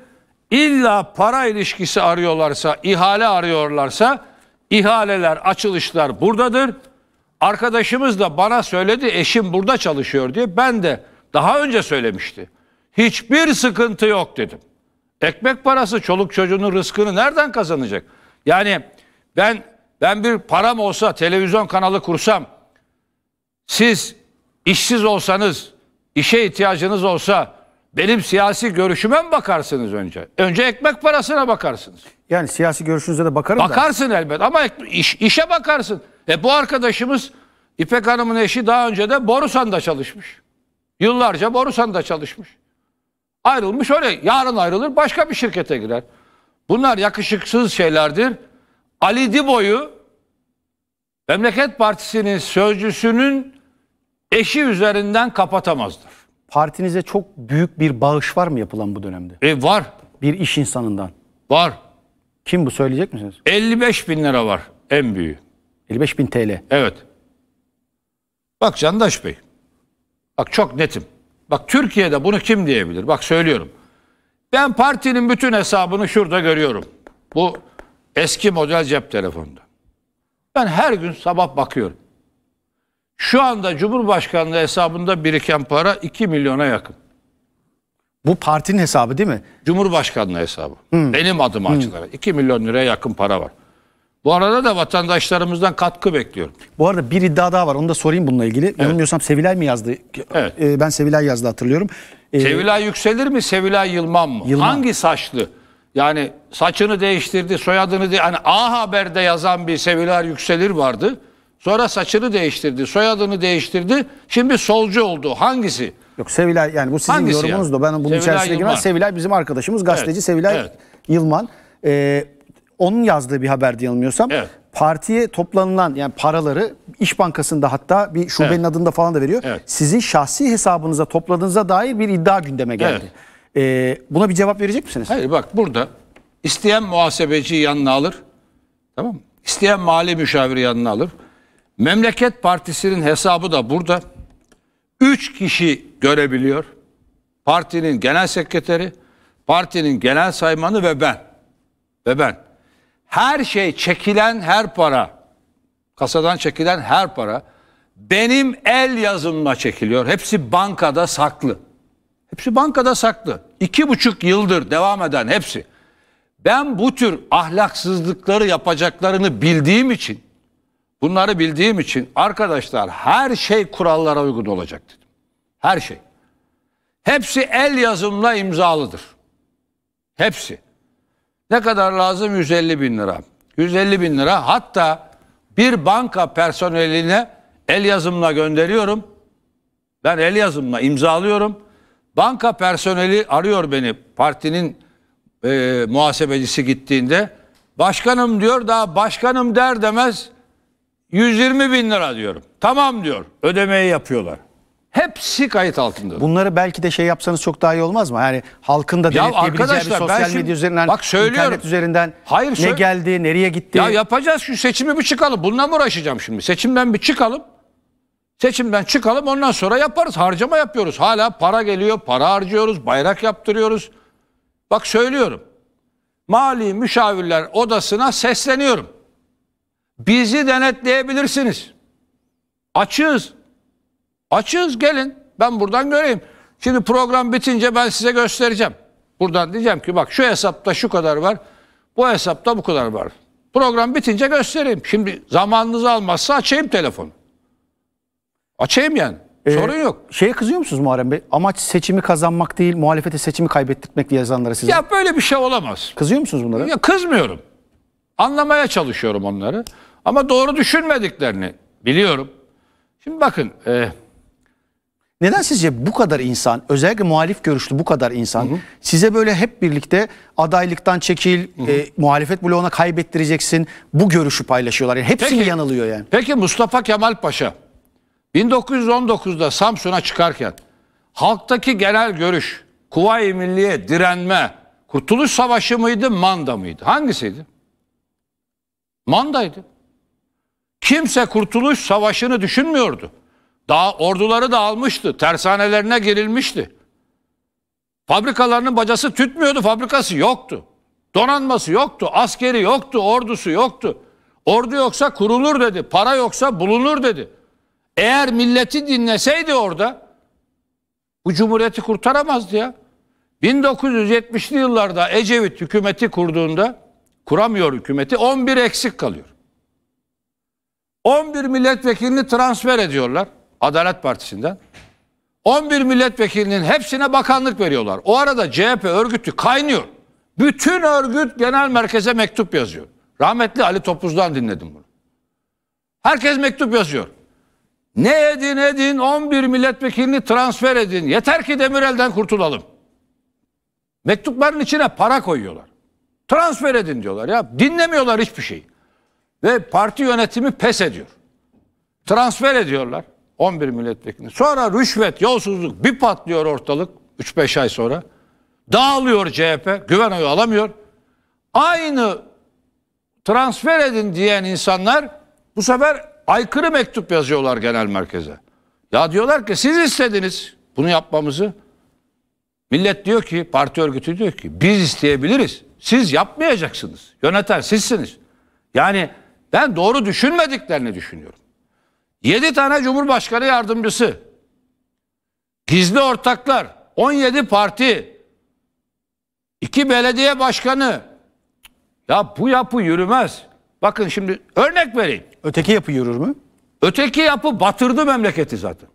İlla para ilişkisi arıyorlarsa, ihale arıyorlarsa ihaleler, açılışlar buradadır. Arkadaşımız da bana söyledi eşim burada çalışıyor diye. Ben de daha önce söylemişti. Hiçbir sıkıntı yok dedim. Ekmek parası çoluk çocuğunun rızkını nereden kazanacak? Yani ben ben bir param olsa televizyon kanalı kursam siz işsiz olsanız, işe ihtiyacınız olsa benim siyasi görüşüme mi bakarsınız önce? Önce ekmek parasına bakarsınız. Yani siyasi görüşünüze de bakarım Bakarsın da. elbet ama iş, işe bakarsın. E bu arkadaşımız İpek Hanım'ın eşi daha önce de Borusan'da çalışmış. Yıllarca Borusan'da çalışmış. Ayrılmış öyle yarın ayrılır başka bir şirkete girer. Bunlar yakışıksız şeylerdir. Ali Dibo'yu Memleket Partisi'nin sözcüsünün eşi üzerinden kapatamazdır. Partinize çok büyük bir bağış var mı yapılan bu dönemde? E var. Bir iş insanından. Var. Kim bu söyleyecek misiniz? 55 bin lira var en büyüğü. 55 bin TL. Evet. Bak Candaş Bey. Bak çok netim. Bak Türkiye'de bunu kim diyebilir? Bak söylüyorum. Ben partinin bütün hesabını şurada görüyorum. Bu eski model cep telefonda. Ben her gün sabah bakıyorum. Şu anda Cumhurbaşkanlığı hesabında biriken para 2 milyona yakın. Bu partinin hesabı değil mi? Cumhurbaşkanlığı hesabı. Hmm. Benim adım hmm. açılarak. 2 milyon liraya yakın para var. Bu arada da vatandaşlarımızdan katkı bekliyorum. Bu arada bir iddia daha var. Onu da sorayım bununla ilgili. Evet. Yanılmıyorsam Sevilay mı yazdı? Evet. Ee, ben Sevilay yazdı hatırlıyorum. Ee, Sevilay yükselir mi? Sevilay Yılmam mı? Yılmam. Hangi saçlı? Yani saçını değiştirdi, soyadını de yani A Haber'de yazan bir Sevilay Yükselir vardı. Sonra saçını değiştirdi, soyadını değiştirdi. Şimdi solcu oldu. Hangisi? Yok Sevilay yani bu sizin Hangisi yorumunuz yani? ben bunun Sevilay içerisine Yılman. Sevilay bizim arkadaşımız gazeteci evet. Sevilay evet. Yılman. Ee, onun yazdığı bir haberdi yanılmıyorsam. Evet. Partiye toplanılan yani paraları İş Bankası'nda hatta bir şubenin evet. adını falan da veriyor. Evet. Sizin şahsi hesabınıza topladığınıza dair bir iddia gündeme geldi. Evet. Ee, buna bir cevap verecek misiniz? Hayır bak burada isteyen muhasebeci yanına alır. Tamam mı? İsteyen mali müşaviri yanına alır. Memleket Partisi'nin hesabı da burada. Üç kişi görebiliyor. Partinin genel sekreteri, partinin genel saymanı ve ben. Ve ben. Her şey çekilen her para, kasadan çekilen her para benim el yazımla çekiliyor. Hepsi bankada saklı. Hepsi bankada saklı. İki buçuk yıldır devam eden hepsi. Ben bu tür ahlaksızlıkları yapacaklarını bildiğim için Bunları bildiğim için arkadaşlar her şey kurallara uygun olacak dedim. Her şey. Hepsi el yazımla imzalıdır. Hepsi. Ne kadar lazım? 150 bin lira. 150 bin lira hatta bir banka personeline el yazımla gönderiyorum. Ben el yazımla imzalıyorum. Banka personeli arıyor beni partinin e, muhasebecisi gittiğinde. Başkanım diyor daha başkanım der demez 120 bin lira diyorum. Tamam diyor. Ödemeyi yapıyorlar. Hepsi kayıt altında. Bunları belki de şey yapsanız çok daha iyi olmaz mı? Yani halkın da denetleyebileceği bir sosyal şimdi, medya üzerinden, bak internet üzerinden Hayır, ne geldi, nereye gitti? Ya yapacağız şu seçimi bir çıkalım. Bununla mı uğraşacağım şimdi? Seçimden bir çıkalım. Seçimden çıkalım ondan sonra yaparız. Harcama yapıyoruz. Hala para geliyor, para harcıyoruz, bayrak yaptırıyoruz. Bak söylüyorum. Mali müşavirler odasına sesleniyorum. Bizi denetleyebilirsiniz. Açığız. Açığız gelin. Ben buradan göreyim. Şimdi program bitince ben size göstereceğim. Buradan diyeceğim ki bak şu hesapta şu kadar var. Bu hesapta bu kadar var. Program bitince göstereyim. Şimdi zamanınızı almazsa açayım telefonu. Açayım yani. Ee, Sorun yok. Şeye kızıyor musunuz Muharrem Bey? Amaç seçimi kazanmak değil, muhalefete seçimi kaybettirmek diye yazanlara size. Ya böyle bir şey olamaz. Kızıyor musunuz bunlara? Ya kızmıyorum. Anlamaya çalışıyorum onları. Ama doğru düşünmediklerini biliyorum. Şimdi bakın... E, neden sizce bu kadar insan, özellikle muhalif görüşlü bu kadar insan hı hı. size böyle hep birlikte adaylıktan çekil, hı hı. E, muhalefet bloğuna kaybettireceksin bu görüşü paylaşıyorlar. Yani hepsi peki, yanılıyor yani? Peki Mustafa Kemal Paşa 1919'da Samsun'a çıkarken halktaki genel görüş, Kuvayi Milliye, direnme, Kurtuluş Savaşı mıydı, Manda mıydı? Hangisiydi? Mandaydı. Kimse kurtuluş savaşını düşünmüyordu. Daha orduları dağılmıştı, Tersanelerine girilmişti. Fabrikalarının bacası tütmüyordu. Fabrikası yoktu. Donanması yoktu. Askeri yoktu. Ordusu yoktu. Ordu yoksa kurulur dedi. Para yoksa bulunur dedi. Eğer milleti dinleseydi orada bu cumhuriyeti kurtaramazdı ya. 1970'li yıllarda Ecevit hükümeti kurduğunda kuramıyor hükümeti 11 eksik kalıyor. 11 milletvekilini transfer ediyorlar Adalet Partisi'nden. 11 milletvekilinin hepsine bakanlık veriyorlar. O arada CHP örgütü kaynıyor. Bütün örgüt genel merkeze mektup yazıyor. Rahmetli Ali Topuz'dan dinledim bunu. Herkes mektup yazıyor. Ne edin edin 11 milletvekilini transfer edin. Yeter ki Demirel'den kurtulalım. Mektupların içine para koyuyorlar. Transfer edin diyorlar ya. Dinlemiyorlar hiçbir şeyi. Ve parti yönetimi pes ediyor. Transfer ediyorlar 11 milletvekilini. Sonra rüşvet, yolsuzluk bir patlıyor ortalık 3-5 ay sonra. Dağılıyor CHP, güven oyu alamıyor. Aynı transfer edin diyen insanlar bu sefer aykırı mektup yazıyorlar genel merkeze. Ya diyorlar ki siz istediniz bunu yapmamızı. Millet diyor ki, parti örgütü diyor ki biz isteyebiliriz. Siz yapmayacaksınız. Yöneten sizsiniz. Yani ben doğru düşünmediklerini düşünüyorum. Yedi tane Cumhurbaşkanı yardımcısı, gizli ortaklar, 17 parti, iki belediye başkanı. Ya bu yapı yürümez. Bakın şimdi örnek vereyim. Öteki yapı yürür mü? Öteki yapı batırdı memleketi zaten.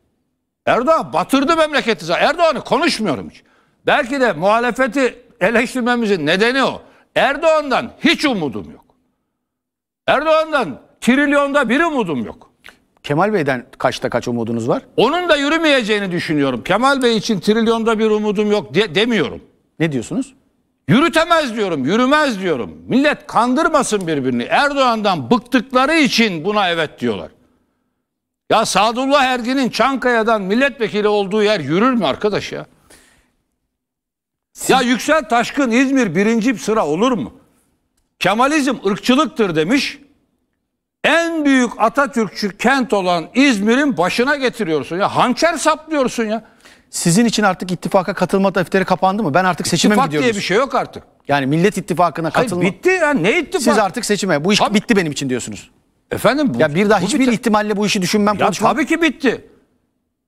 Erdoğan batırdı memleketi zaten. Erdoğan'ı konuşmuyorum hiç. Belki de muhalefeti eleştirmemizin nedeni o. Erdoğan'dan hiç umudum yok. Erdoğan'dan trilyonda bir umudum yok. Kemal Bey'den kaçta kaç umudunuz var? Onun da yürümeyeceğini düşünüyorum. Kemal Bey için trilyonda bir umudum yok de demiyorum. Ne diyorsunuz? Yürütemez diyorum, yürümez diyorum. Millet kandırmasın birbirini. Erdoğan'dan bıktıkları için buna evet diyorlar. Ya Sadullah Ergin'in Çankaya'dan milletvekili olduğu yer yürür mü arkadaş ya? Siz... Ya Yüksel Taşkın İzmir birinci sıra olur mu? Kemalizm ırkçılıktır demiş. En büyük Atatürkçü kent olan İzmir'in başına getiriyorsun ya. Hançer saplıyorsun ya. Sizin için artık ittifaka katılma defteri kapandı mı? Ben artık seçime İttifak mi diye bir şey yok artık. Yani Millet ittifakına katılma. Hayır, bitti ya ne ittifak? Siz artık seçime. Bu iş Tabii. bitti benim için diyorsunuz. Efendim bu, ya bir daha bu hiçbir bitti. ihtimalle bu işi düşünmem ya konuşmam. Tabii ki bitti.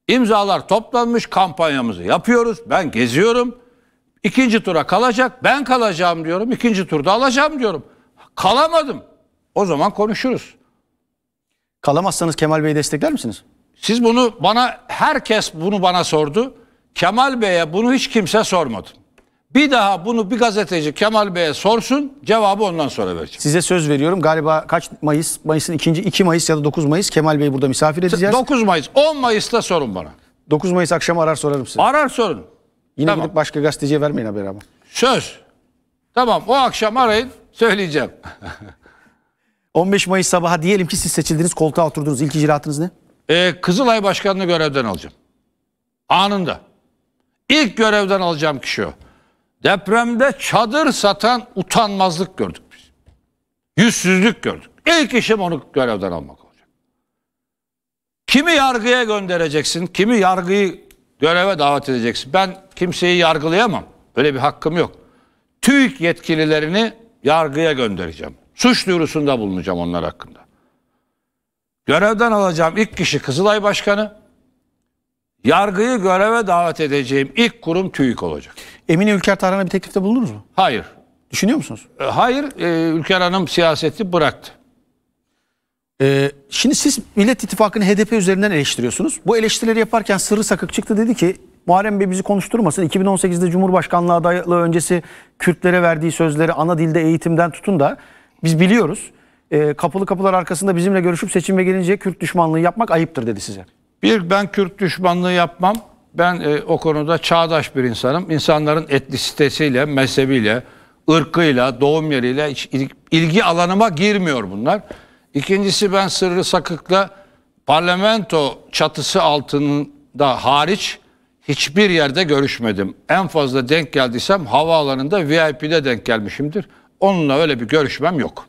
İmzalar toplanmış kampanyamızı yapıyoruz. Ben geziyorum. İkinci tura kalacak. Ben kalacağım diyorum. İkinci turda alacağım diyorum. Kalamadım. O zaman konuşuruz. Kalamazsanız Kemal Bey'i destekler misiniz? Siz bunu bana herkes bunu bana sordu. Kemal Bey'e bunu hiç kimse sormadı. Bir daha bunu bir gazeteci Kemal Bey'e sorsun cevabı ondan sonra vereceğim. Size söz veriyorum galiba kaç Mayıs? Mayıs'ın ikinci 2 Mayıs ya da 9 Mayıs Kemal Bey burada misafir edeceğiz. 9 Mayıs 10 Mayıs'ta sorun bana. 9 Mayıs akşamı arar sorarım size. Arar sorun. Yine tamam. gidip başka gazeteciye vermeyin haberi ama. Söz. Tamam o akşam arayın söyleyeceğim. 15 Mayıs sabaha diyelim ki siz seçildiniz koltuğa oturdunuz. İlk icraatınız ne? Ee, Kızılay Başkanı'nı görevden alacağım. Anında. İlk görevden alacağım kişi o. Depremde çadır satan utanmazlık gördük biz. Yüzsüzlük gördük. İlk işim onu görevden almak olacak. Kimi yargıya göndereceksin, kimi yargıyı göreve davet edeceksin. Ben kimseyi yargılayamam. Öyle bir hakkım yok. TÜİK yetkililerini yargıya göndereceğim. Suç duyurusunda bulunacağım onlar hakkında. Görevden alacağım ilk kişi Kızılay Başkanı. Yargıyı göreve davet edeceğim ilk kurum TÜİK olacak. Emine Ülker Tarhan'a bir teklifte bulundunuz mu? Hayır. Düşünüyor musunuz? E, hayır. E, Ülker Hanım siyaseti bıraktı. E, şimdi siz Millet İttifakı'nı HDP üzerinden eleştiriyorsunuz. Bu eleştirileri yaparken Sırrı Sakık çıktı dedi ki Muharrem Bey bizi konuşturmasın. 2018'de Cumhurbaşkanlığı adaylığı öncesi Kürtlere verdiği sözleri ana dilde eğitimden tutun da biz biliyoruz. E, kapılı kapılar arkasında bizimle görüşüp seçime gelince Kürt düşmanlığı yapmak ayıptır dedi size. Bir ben Kürt düşmanlığı yapmam. Ben e, o konuda çağdaş bir insanım. İnsanların etnisitesiyle, mezhebiyle, ırkıyla, doğum yeriyle hiç ilgi alanıma girmiyor bunlar. İkincisi ben sırrı sakıkla parlamento çatısı altında hariç hiçbir yerde görüşmedim. En fazla denk geldiysem havaalanında VIP'de denk gelmişimdir. Onunla öyle bir görüşmem yok.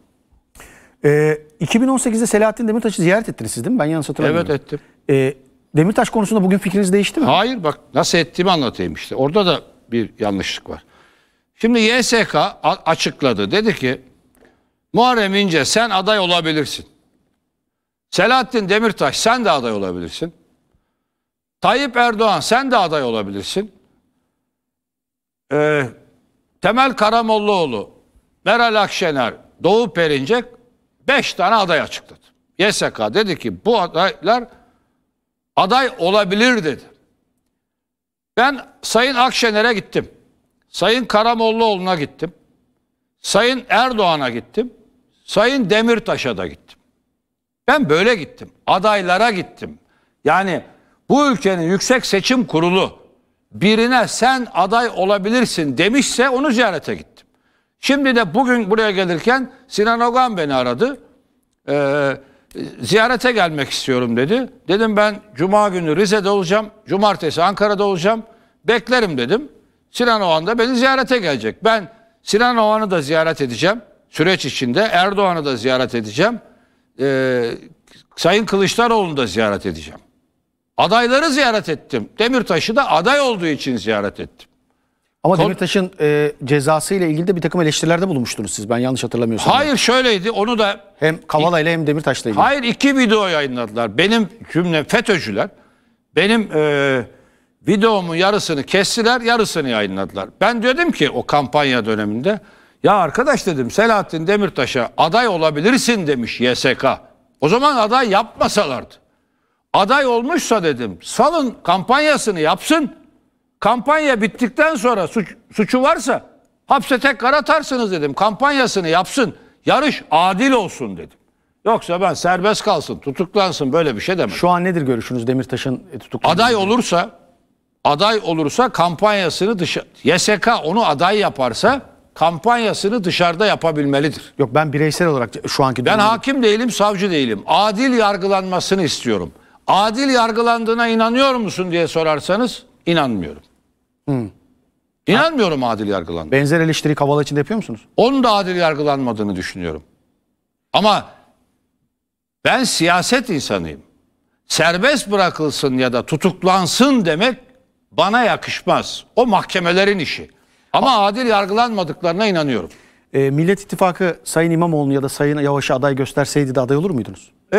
Ee, 2018'de Selahattin Demirtaş'ı ziyaret ettiniz siz değil mi? Ben yanlış hatırlamıyorum. Evet ettim. Ee, Demirtaş konusunda bugün fikriniz değişti mi? Hayır bak nasıl ettiğimi anlatayım işte. Orada da bir yanlışlık var. Şimdi YSK açıkladı. Dedi ki Muharrem İnce sen aday olabilirsin. Selahattin Demirtaş sen de aday olabilirsin. Tayyip Erdoğan sen de aday olabilirsin. Ee, Temel Karamollaoğlu, Meral Akşener, Doğu Perinçek 5 tane aday açıkladı. YSK dedi ki bu adaylar aday olabilir dedi. Ben Sayın Akşener'e gittim. Sayın Karamollaoğlu'na gittim. Sayın Erdoğan'a gittim. Sayın Demirtaş'a da gittim. Ben böyle gittim. Adaylara gittim. Yani bu ülkenin yüksek seçim kurulu birine sen aday olabilirsin demişse onu ziyarete gittim. Şimdi de bugün buraya gelirken Sinan Ogan beni aradı. Ee, ziyarete gelmek istiyorum dedi. Dedim ben cuma günü Rize'de olacağım. Cumartesi Ankara'da olacağım. Beklerim dedim. Sinan Oğan da beni ziyarete gelecek. Ben Sinan Oğan'ı da ziyaret edeceğim. Süreç içinde Erdoğan'ı da ziyaret edeceğim. Ee, Sayın Kılıçdaroğlu'nu da ziyaret edeceğim. Adayları ziyaret ettim. Demirtaş'ı da aday olduğu için ziyaret ettim. Ama Kon... Demirtaş'ın e, cezası ile ilgili de bir takım eleştirilerde bulunmuştunuz siz. Ben yanlış hatırlamıyorsam. Hayır yani. şöyleydi. Onu da hem Kavala ile hem Demirtaş'la ilgili. Hayır iki video yayınladılar. Benim cümle FETÖ'cüler benim e, videomun yarısını kestiler, yarısını yayınladılar. Ben dedim ki o kampanya döneminde ya arkadaş dedim Selahattin Demirtaş'a aday olabilirsin demiş YSK. O zaman aday yapmasalardı aday olmuşsa dedim salın kampanyasını yapsın. Kampanya bittikten sonra suç, suçu varsa hapse tekrar atarsınız dedim. Kampanyasını yapsın. Yarış adil olsun dedim. Yoksa ben serbest kalsın, tutuklansın böyle bir şey demem. Şu an nedir görüşünüz Demirtaş'ın e, tutuklanması? Aday olursa aday olursa kampanyasını dışa YSK onu aday yaparsa kampanyasını dışarıda yapabilmelidir. Yok ben bireysel olarak şu anki Ben hakim değilim, savcı değilim. Adil yargılanmasını istiyorum adil yargılandığına inanıyor musun diye sorarsanız inanmıyorum. Hmm. İnanmıyorum ha. adil yargılandığına. Benzer eleştiri Kavala için de yapıyor musunuz? Onun da adil yargılanmadığını düşünüyorum. Ama ben siyaset insanıyım. Serbest bırakılsın ya da tutuklansın demek bana yakışmaz. O mahkemelerin işi. Ama ha. adil yargılanmadıklarına inanıyorum. E, Millet İttifakı Sayın İmamoğlu'nu ya da Sayın Yavaş'a aday gösterseydi de aday olur muydunuz? E,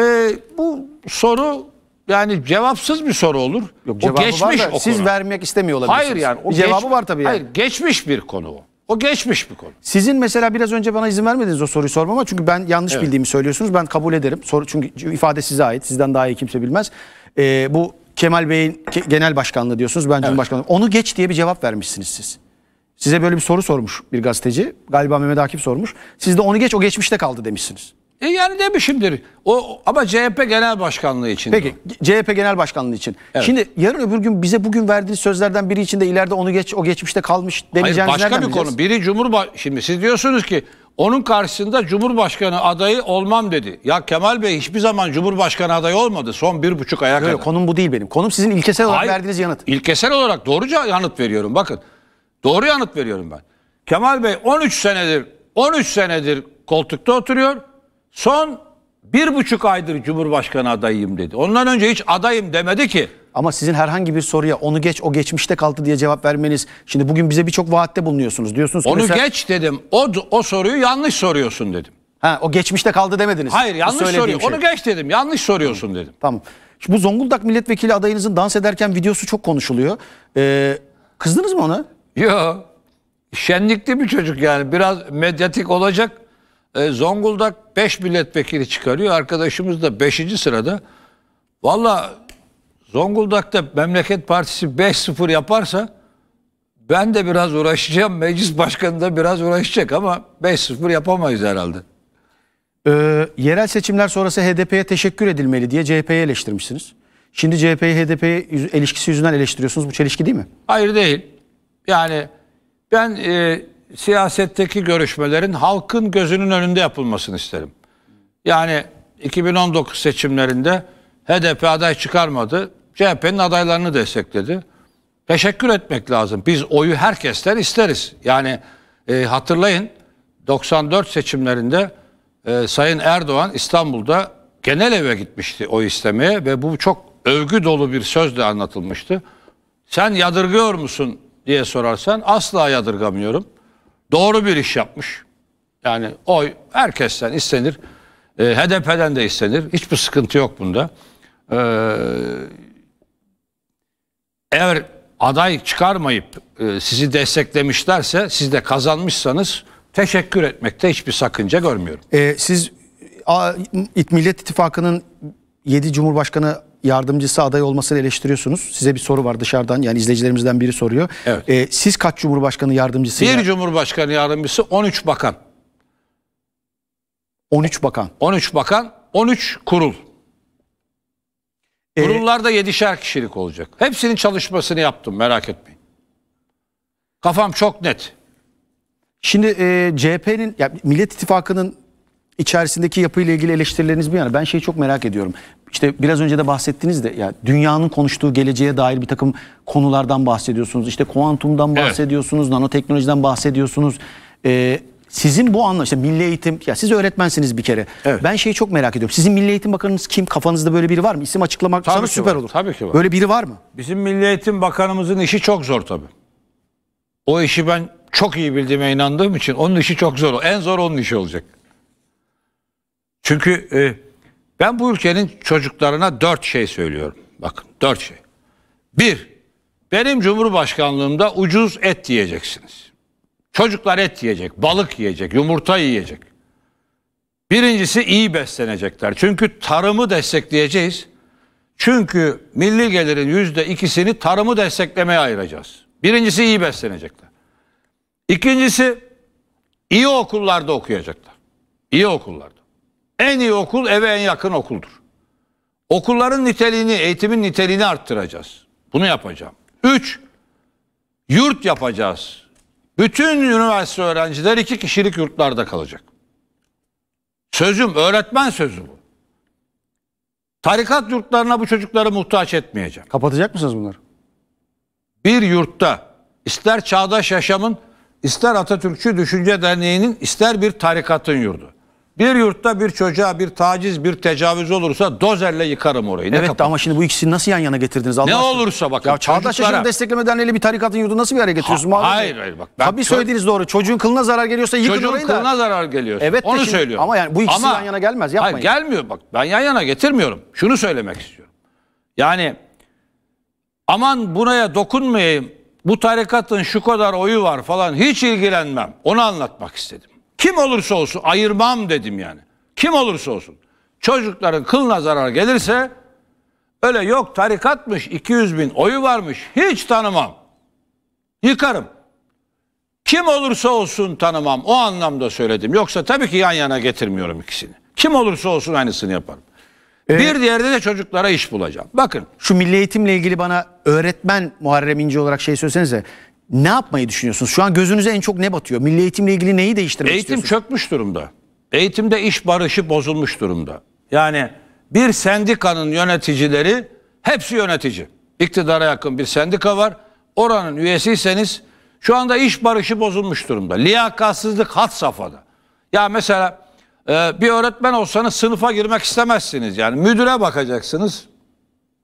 bu soru yani cevapsız bir soru olur. Yok, o geçmiş var da, o siz konu. vermek istemiyor olabilirsiniz. Hayır yani. O cevabı geç, var tabii yani. Hayır geçmiş bir konu o. O geçmiş bir konu. Sizin mesela biraz önce bana izin vermediniz o soruyu sormama. Çünkü ben yanlış evet. bildiğimi söylüyorsunuz. Ben kabul ederim. Soru, çünkü ifade size ait. Sizden daha iyi kimse bilmez. Ee, bu Kemal Bey'in genel başkanlığı diyorsunuz. Ben evet. Onu geç diye bir cevap vermişsiniz siz. Size böyle bir soru sormuş bir gazeteci. Galiba Mehmet Akif sormuş. Siz de onu geç o geçmişte kaldı demişsiniz. E yani demişimdir. O ama CHP Genel Başkanlığı için. Peki o. CHP Genel Başkanlığı için. Evet. Şimdi yarın öbür gün bize bugün verdiğiniz sözlerden biri için de ileride onu geç o geçmişte kalmış demeyeceğiniz Hayır, başka bir bileceğiz? konu. Biri Cumhurbaş şimdi siz diyorsunuz ki onun karşısında Cumhurbaşkanı adayı olmam dedi. Ya Kemal Bey hiçbir zaman Cumhurbaşkanı adayı olmadı son bir buçuk aya kadar. Konum bu değil benim. Konum sizin ilkesel olarak Hayır, verdiğiniz yanıt. İlkesel olarak doğruca yanıt veriyorum bakın. Doğru yanıt veriyorum ben. Kemal Bey 13 senedir 13 senedir koltukta oturuyor. Son bir buçuk aydır Cumhurbaşkanı adayıyım dedi. Ondan önce hiç adayım demedi ki. Ama sizin herhangi bir soruya onu geç o geçmişte kaldı diye cevap vermeniz. Şimdi bugün bize birçok vaatte bulunuyorsunuz. Diyorsunuz Onu mesela- geç dedim. O o soruyu yanlış soruyorsun dedim. Ha, o geçmişte kaldı demediniz. Hayır yanlış söylediğim soruyor. şey. Onu geç dedim. Yanlış soruyorsun dedim. Tamam. Şimdi bu Zonguldak milletvekili adayınızın dans ederken videosu çok konuşuluyor. Ee, kızdınız mı ona? Yok. Şenlikli bir çocuk yani. Biraz medyatik olacak. E, Zonguldak 5 milletvekili çıkarıyor. Arkadaşımız da 5. sırada. Valla Zonguldak'ta Memleket Partisi 5-0 yaparsa ben de biraz uğraşacağım. Meclis Başkanı da biraz uğraşacak ama 5-0 yapamayız herhalde. Ee, yerel seçimler sonrası HDP'ye teşekkür edilmeli diye CHP'ye eleştirmişsiniz. Şimdi CHP'yi HDP ilişkisi yüzünden eleştiriyorsunuz. Bu çelişki değil mi? Hayır değil. Yani ben e, siyasetteki görüşmelerin halkın gözünün önünde yapılmasını isterim. Yani 2019 seçimlerinde HDP aday çıkarmadı. CHP'nin adaylarını destekledi. Teşekkür etmek lazım. Biz oyu herkesten isteriz. Yani e, hatırlayın 94 seçimlerinde e, Sayın Erdoğan İstanbul'da genel eve gitmişti oy istemeye ve bu çok övgü dolu bir sözle anlatılmıştı. Sen yadırgıyor musun diye sorarsan asla yadırgamıyorum. Doğru bir iş yapmış. Yani oy herkesten istenir. E, ee, HDP'den de istenir. Hiçbir sıkıntı yok bunda. E, eğer aday çıkarmayıp e, sizi desteklemişlerse siz de kazanmışsanız teşekkür etmekte hiçbir sakınca görmüyorum. E, siz a, Millet İttifakı'nın 7 Cumhurbaşkanı yardımcısı aday olmasını eleştiriyorsunuz. Size bir soru var dışarıdan yani izleyicilerimizden biri soruyor. Evet. Ee, siz kaç Cumhurbaşkanı yardımcısı? Bir Cumhurbaşkanı yardımcısı 13 bakan. 13 bakan. 13 bakan, 13 kurul. Ee, Kurullarda 7'şer kişilik olacak. Hepsinin çalışmasını yaptım merak etmeyin. Kafam çok net. Şimdi e, CHP'nin, Millet İttifakı'nın içerisindeki yapıyla ilgili eleştirileriniz bir yana ben şeyi çok merak ediyorum işte biraz önce de bahsettiniz de ya dünyanın konuştuğu geleceğe dair bir takım konulardan bahsediyorsunuz. İşte kuantumdan bahsediyorsunuz, evet. nanoteknolojiden bahsediyorsunuz. Ee, sizin bu anla işte milli eğitim ya siz öğretmensiniz bir kere. Evet. Ben şeyi çok merak ediyorum. Sizin milli eğitim bakanınız kim? Kafanızda böyle biri var mı? İsim açıklamak tabii sana süper var. olur. Tabii ki var. Böyle biri var mı? Bizim milli eğitim bakanımızın işi çok zor tabii. O işi ben çok iyi bildiğime inandığım için onun işi çok zor. En zor onun işi olacak. Çünkü e, ben bu ülkenin çocuklarına dört şey söylüyorum. Bakın dört şey. Bir, benim cumhurbaşkanlığımda ucuz et yiyeceksiniz. Çocuklar et yiyecek, balık yiyecek, yumurta yiyecek. Birincisi iyi beslenecekler. Çünkü tarımı destekleyeceğiz. Çünkü milli gelirin yüzde ikisini tarımı desteklemeye ayıracağız. Birincisi iyi beslenecekler. İkincisi iyi okullarda okuyacaklar. İyi okullarda. En iyi okul eve en yakın okuldur. Okulların niteliğini, eğitimin niteliğini arttıracağız. Bunu yapacağım. Üç, yurt yapacağız. Bütün üniversite öğrencileri iki kişilik yurtlarda kalacak. Sözüm, öğretmen sözü bu. Tarikat yurtlarına bu çocukları muhtaç etmeyeceğim. Kapatacak mısınız bunları? Bir yurtta ister Çağdaş Yaşam'ın, ister Atatürkçü Düşünce Derneği'nin, ister bir tarikatın yurdu. Bir yurtta bir çocuğa bir taciz, bir tecavüz olursa dozerle yıkarım orayı. evet kapatır? ama şimdi bu ikisini nasıl yan yana getirdiniz? Allah ne aşkına. olursa bakın. Ya Çağdaş çocuklara... Yaşam Destekleme Derneği'yle bir tarikatın yurdu nasıl bir araya getiriyorsun? Ha, hayır hayır bak. Ben Tabii ço- söylediğiniz doğru. Çocuğun kılına zarar geliyorsa yıkın çocuğun orayı da. Çocuğun kılına zarar geliyor. Evet Onu şimdi, söylüyorum. Ama yani bu ikisi ama, yan yana gelmez yapmayın. Hayır gelmiyor bak ben yan yana getirmiyorum. Şunu söylemek istiyorum. Yani aman buraya dokunmayayım bu tarikatın şu kadar oyu var falan hiç ilgilenmem. Onu anlatmak istedim. Kim olursa olsun ayırmam dedim yani. Kim olursa olsun. Çocukların kılına zarar gelirse öyle yok tarikatmış 200 bin oyu varmış hiç tanımam. Yıkarım. Kim olursa olsun tanımam o anlamda söyledim. Yoksa tabii ki yan yana getirmiyorum ikisini. Kim olursa olsun aynısını yaparım. Ee, bir diğerde de çocuklara iş bulacağım. Bakın. Şu milli eğitimle ilgili bana öğretmen Muharrem İnce olarak şey söylesenize ne yapmayı düşünüyorsunuz? Şu an gözünüze en çok ne batıyor? Milli eğitimle ilgili neyi değiştirmek Eğitim istiyorsunuz? çökmüş durumda. Eğitimde iş barışı bozulmuş durumda. Yani bir sendikanın yöneticileri hepsi yönetici. İktidara yakın bir sendika var. Oranın üyesiyseniz şu anda iş barışı bozulmuş durumda. Liyakatsizlik hat safhada. Ya mesela e, bir öğretmen olsanız sınıfa girmek istemezsiniz. Yani müdüre bakacaksınız.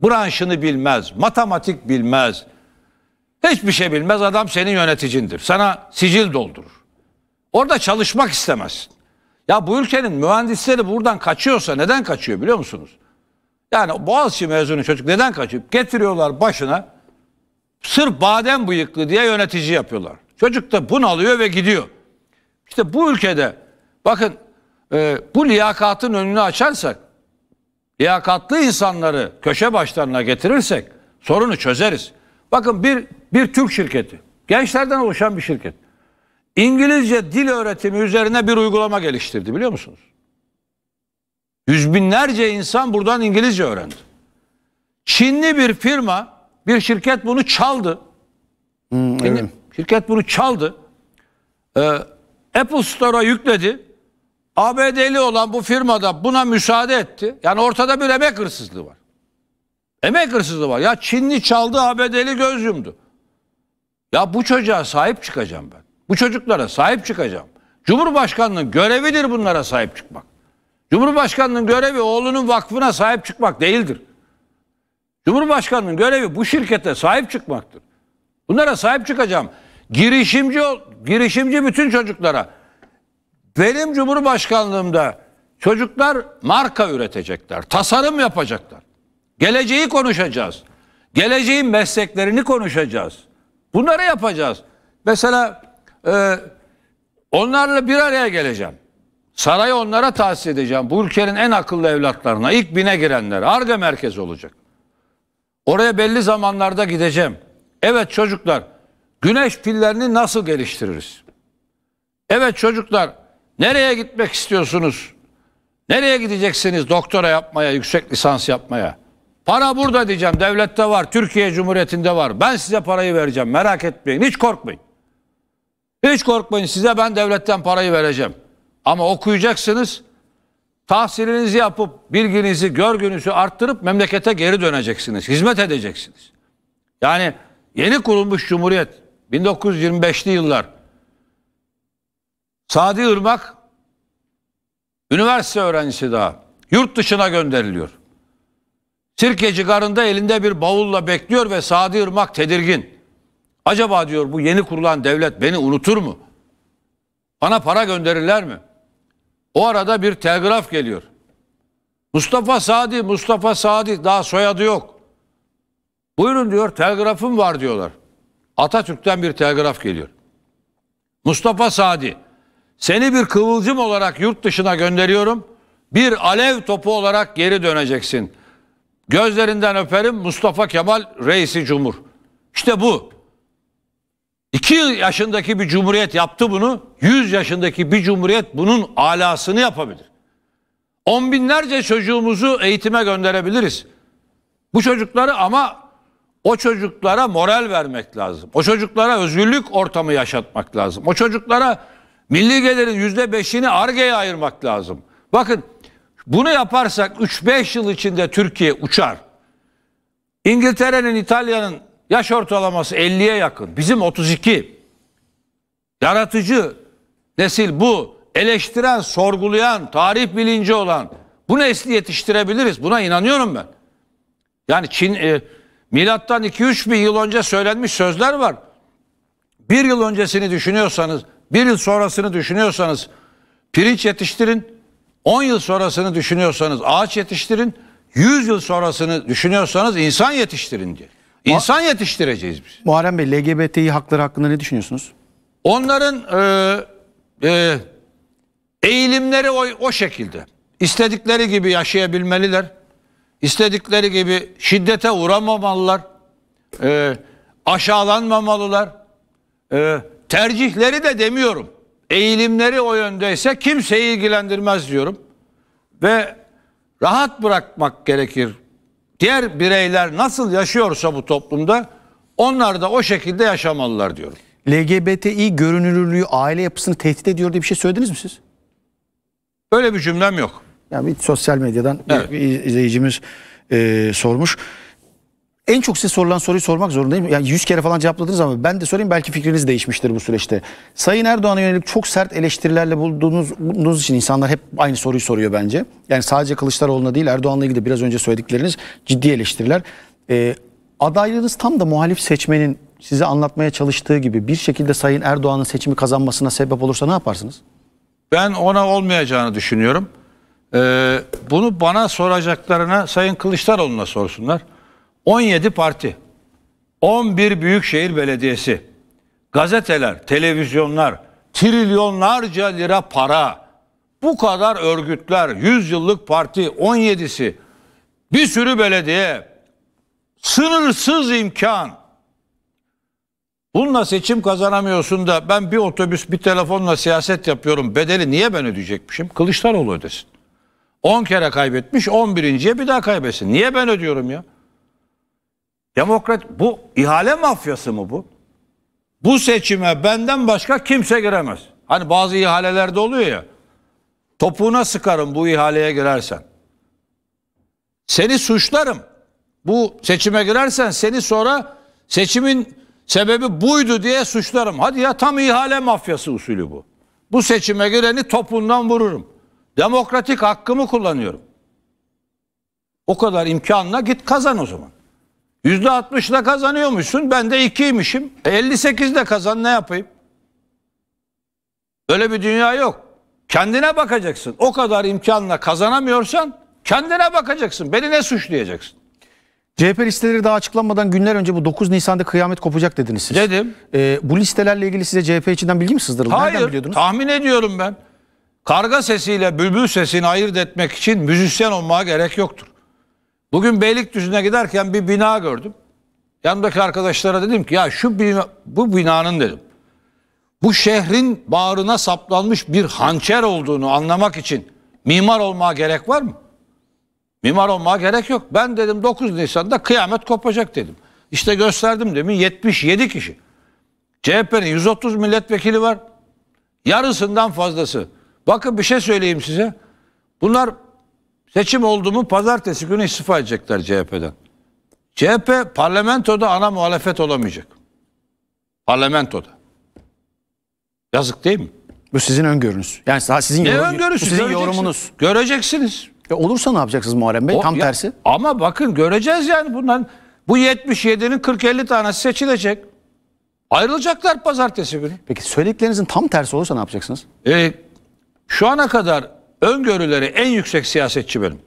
Branşını bilmez, matematik bilmez, Hiçbir şey bilmez adam senin yöneticindir. Sana sicil doldurur. Orada çalışmak istemezsin. Ya bu ülkenin mühendisleri buradan kaçıyorsa neden kaçıyor biliyor musunuz? Yani Boğaziçi mezunu çocuk neden kaçıyor? Getiriyorlar başına sırf badem bıyıklı diye yönetici yapıyorlar. Çocuk da bunalıyor ve gidiyor. İşte bu ülkede bakın e, bu liyakatın önünü açarsak, liyakatlı insanları köşe başlarına getirirsek sorunu çözeriz. Bakın bir bir Türk şirketi. Gençlerden oluşan bir şirket. İngilizce dil öğretimi üzerine bir uygulama geliştirdi biliyor musunuz? Yüz binlerce insan buradan İngilizce öğrendi. Çinli bir firma, bir şirket bunu çaldı. Hmm, evet. Şirket bunu çaldı. Ee, Apple Store'a yükledi. ABD'li olan bu firmada buna müsaade etti. Yani ortada bir emek hırsızlığı var. Emek hırsızlığı var. Ya Çinli çaldı, ABD'li göz yumdu. Ya bu çocuğa sahip çıkacağım ben. Bu çocuklara sahip çıkacağım. Cumhurbaşkanının görevidir bunlara sahip çıkmak. Cumhurbaşkanının görevi oğlunun vakfına sahip çıkmak değildir. Cumhurbaşkanının görevi bu şirkete sahip çıkmaktır. Bunlara sahip çıkacağım. Girişimci girişimci bütün çocuklara. Benim cumhurbaşkanlığımda çocuklar marka üretecekler, tasarım yapacaklar. Geleceği konuşacağız. Geleceğin mesleklerini konuşacağız. Bunları yapacağız. Mesela e, onlarla bir araya geleceğim. Sarayı onlara tahsis edeceğim. Bu ülkenin en akıllı evlatlarına, ilk bine girenler. Arge merkezi olacak. Oraya belli zamanlarda gideceğim. Evet çocuklar, güneş pillerini nasıl geliştiririz? Evet çocuklar, nereye gitmek istiyorsunuz? Nereye gideceksiniz doktora yapmaya, yüksek lisans yapmaya? Para burada diyeceğim. Devlette var. Türkiye Cumhuriyeti'nde var. Ben size parayı vereceğim. Merak etmeyin. Hiç korkmayın. Hiç korkmayın. Size ben devletten parayı vereceğim. Ama okuyacaksınız. Tahsilinizi yapıp bilginizi, görgünüzü arttırıp memlekete geri döneceksiniz. Hizmet edeceksiniz. Yani yeni kurulmuş Cumhuriyet 1925'li yıllar. Sadi Irmak üniversite öğrencisi daha yurt dışına gönderiliyor. Sirke cigarında elinde bir bavulla bekliyor ve Sadi Irmak tedirgin. Acaba diyor bu yeni kurulan devlet beni unutur mu? Bana para gönderirler mi? O arada bir telgraf geliyor. Mustafa Sadi, Mustafa Sadi daha soyadı yok. Buyurun diyor telgrafım var diyorlar. Atatürk'ten bir telgraf geliyor. Mustafa Sadi seni bir kıvılcım olarak yurt dışına gönderiyorum. Bir alev topu olarak geri döneceksin.'' Gözlerinden öperim Mustafa Kemal reisi cumhur. İşte bu. İki yaşındaki bir cumhuriyet yaptı bunu. Yüz yaşındaki bir cumhuriyet bunun alasını yapabilir. On binlerce çocuğumuzu eğitime gönderebiliriz. Bu çocukları ama o çocuklara moral vermek lazım. O çocuklara özgürlük ortamı yaşatmak lazım. O çocuklara milli gelirin yüzde beşini argeye ayırmak lazım. Bakın bunu yaparsak 3-5 yıl içinde Türkiye uçar. İngiltere'nin, İtalya'nın yaş ortalaması 50'ye yakın. Bizim 32. Yaratıcı nesil bu. Eleştiren, sorgulayan, tarih bilinci olan bu nesli yetiştirebiliriz. Buna inanıyorum ben. Yani Çin e, milattan 2-3 bin yıl önce söylenmiş sözler var. Bir yıl öncesini düşünüyorsanız, bir yıl sonrasını düşünüyorsanız pirinç yetiştirin, 10 yıl sonrasını düşünüyorsanız ağaç yetiştirin. 100 yıl sonrasını düşünüyorsanız insan yetiştirin diye. İnsan yetiştireceğiz biz. Muharrem Bey LGBTİ hakları hakkında ne düşünüyorsunuz? Onların e, e, eğilimleri o, o şekilde. İstedikleri gibi yaşayabilmeliler. İstedikleri gibi şiddete uğramamalılar. E, aşağılanmamalılar. E, tercihleri de demiyorum eğilimleri o yöndeyse kimseyi ilgilendirmez diyorum. Ve rahat bırakmak gerekir. Diğer bireyler nasıl yaşıyorsa bu toplumda onlar da o şekilde yaşamalılar diyorum. LGBTİ görünürlüğü aile yapısını tehdit ediyor diye bir şey söylediniz mi siz? Böyle bir cümlem yok. Yani bir sosyal medyadan evet. bir izleyicimiz e, sormuş en çok size sorulan soruyu sormak zorundayım. Yani 100 kere falan cevapladınız ama ben de sorayım belki fikriniz değişmiştir bu süreçte. Sayın Erdoğan'a yönelik çok sert eleştirilerle bulduğunuz, bulduğunuz için insanlar hep aynı soruyu soruyor bence. Yani sadece Kılıçdaroğlu'na değil Erdoğan'la ilgili de biraz önce söyledikleriniz ciddi eleştiriler. Ee, adaylığınız tam da muhalif seçmenin size anlatmaya çalıştığı gibi bir şekilde Sayın Erdoğan'ın seçimi kazanmasına sebep olursa ne yaparsınız? Ben ona olmayacağını düşünüyorum. Ee, bunu bana soracaklarına Sayın Kılıçdaroğlu'na sorsunlar. 17 parti, 11 büyükşehir belediyesi, gazeteler, televizyonlar, trilyonlarca lira para, bu kadar örgütler, 100 yıllık parti 17'si, bir sürü belediye, sınırsız imkan. Bununla seçim kazanamıyorsun da ben bir otobüs bir telefonla siyaset yapıyorum. Bedeli niye ben ödeyecekmişim? Kılıçdaroğlu ödesin. 10 kere kaybetmiş 11.ye bir daha kaybetsin. Niye ben ödüyorum ya? Demokrat bu ihale mafyası mı bu? Bu seçime benden başka kimse giremez. Hani bazı ihalelerde oluyor ya. Topuğuna sıkarım bu ihaleye girersen. Seni suçlarım. Bu seçime girersen seni sonra seçimin sebebi buydu diye suçlarım. Hadi ya tam ihale mafyası usulü bu. Bu seçime gireni topundan vururum. Demokratik hakkımı kullanıyorum. O kadar imkanla git kazan o zaman. %60'la kazanıyormuşsun. Ben de ikiymişim. E 58'de kazan ne yapayım? Böyle bir dünya yok. Kendine bakacaksın. O kadar imkanla kazanamıyorsan kendine bakacaksın. Beni ne suçlayacaksın? CHP listeleri daha açıklanmadan günler önce bu 9 Nisan'da kıyamet kopacak dediniz siz. Dedim. Ee, bu listelerle ilgili size CHP içinden bilgi mi sızdırıldı? Hayır. Nereden biliyordunuz? Tahmin ediyorum ben. Karga sesiyle bülbül sesini ayırt etmek için müzisyen olmaya gerek yoktur. Bugün Beylikdüzü'ne giderken bir bina gördüm. Yanımdaki arkadaşlara dedim ki ya şu bina, bu binanın dedim. Bu şehrin bağrına saplanmış bir hançer olduğunu anlamak için mimar olmaya gerek var mı? Mimar olmaya gerek yok. Ben dedim 9 Nisan'da kıyamet kopacak dedim. İşte gösterdim demin 77 kişi. CHP'nin 130 milletvekili var. Yarısından fazlası. Bakın bir şey söyleyeyim size. Bunlar Seçim oldu mu pazartesi günü istifa edecekler CHP'den. CHP parlamentoda ana muhalefet olamayacak. Parlamentoda. Yazık değil mi? Bu sizin öngörünüz. Yani sizin, ne yorum, öngörüsü, sizin yorumunuz. Göreceksiniz. E olursa ne yapacaksınız Muharrem Bey? O, Tam ya, tersi. Ama bakın göreceğiz yani bundan. Bu 77'nin 40-50 tanesi seçilecek. Ayrılacaklar pazartesi günü. Peki söylediklerinizin tam tersi olursa ne yapacaksınız? E, şu ana kadar öngörüleri en yüksek siyasetçi benim.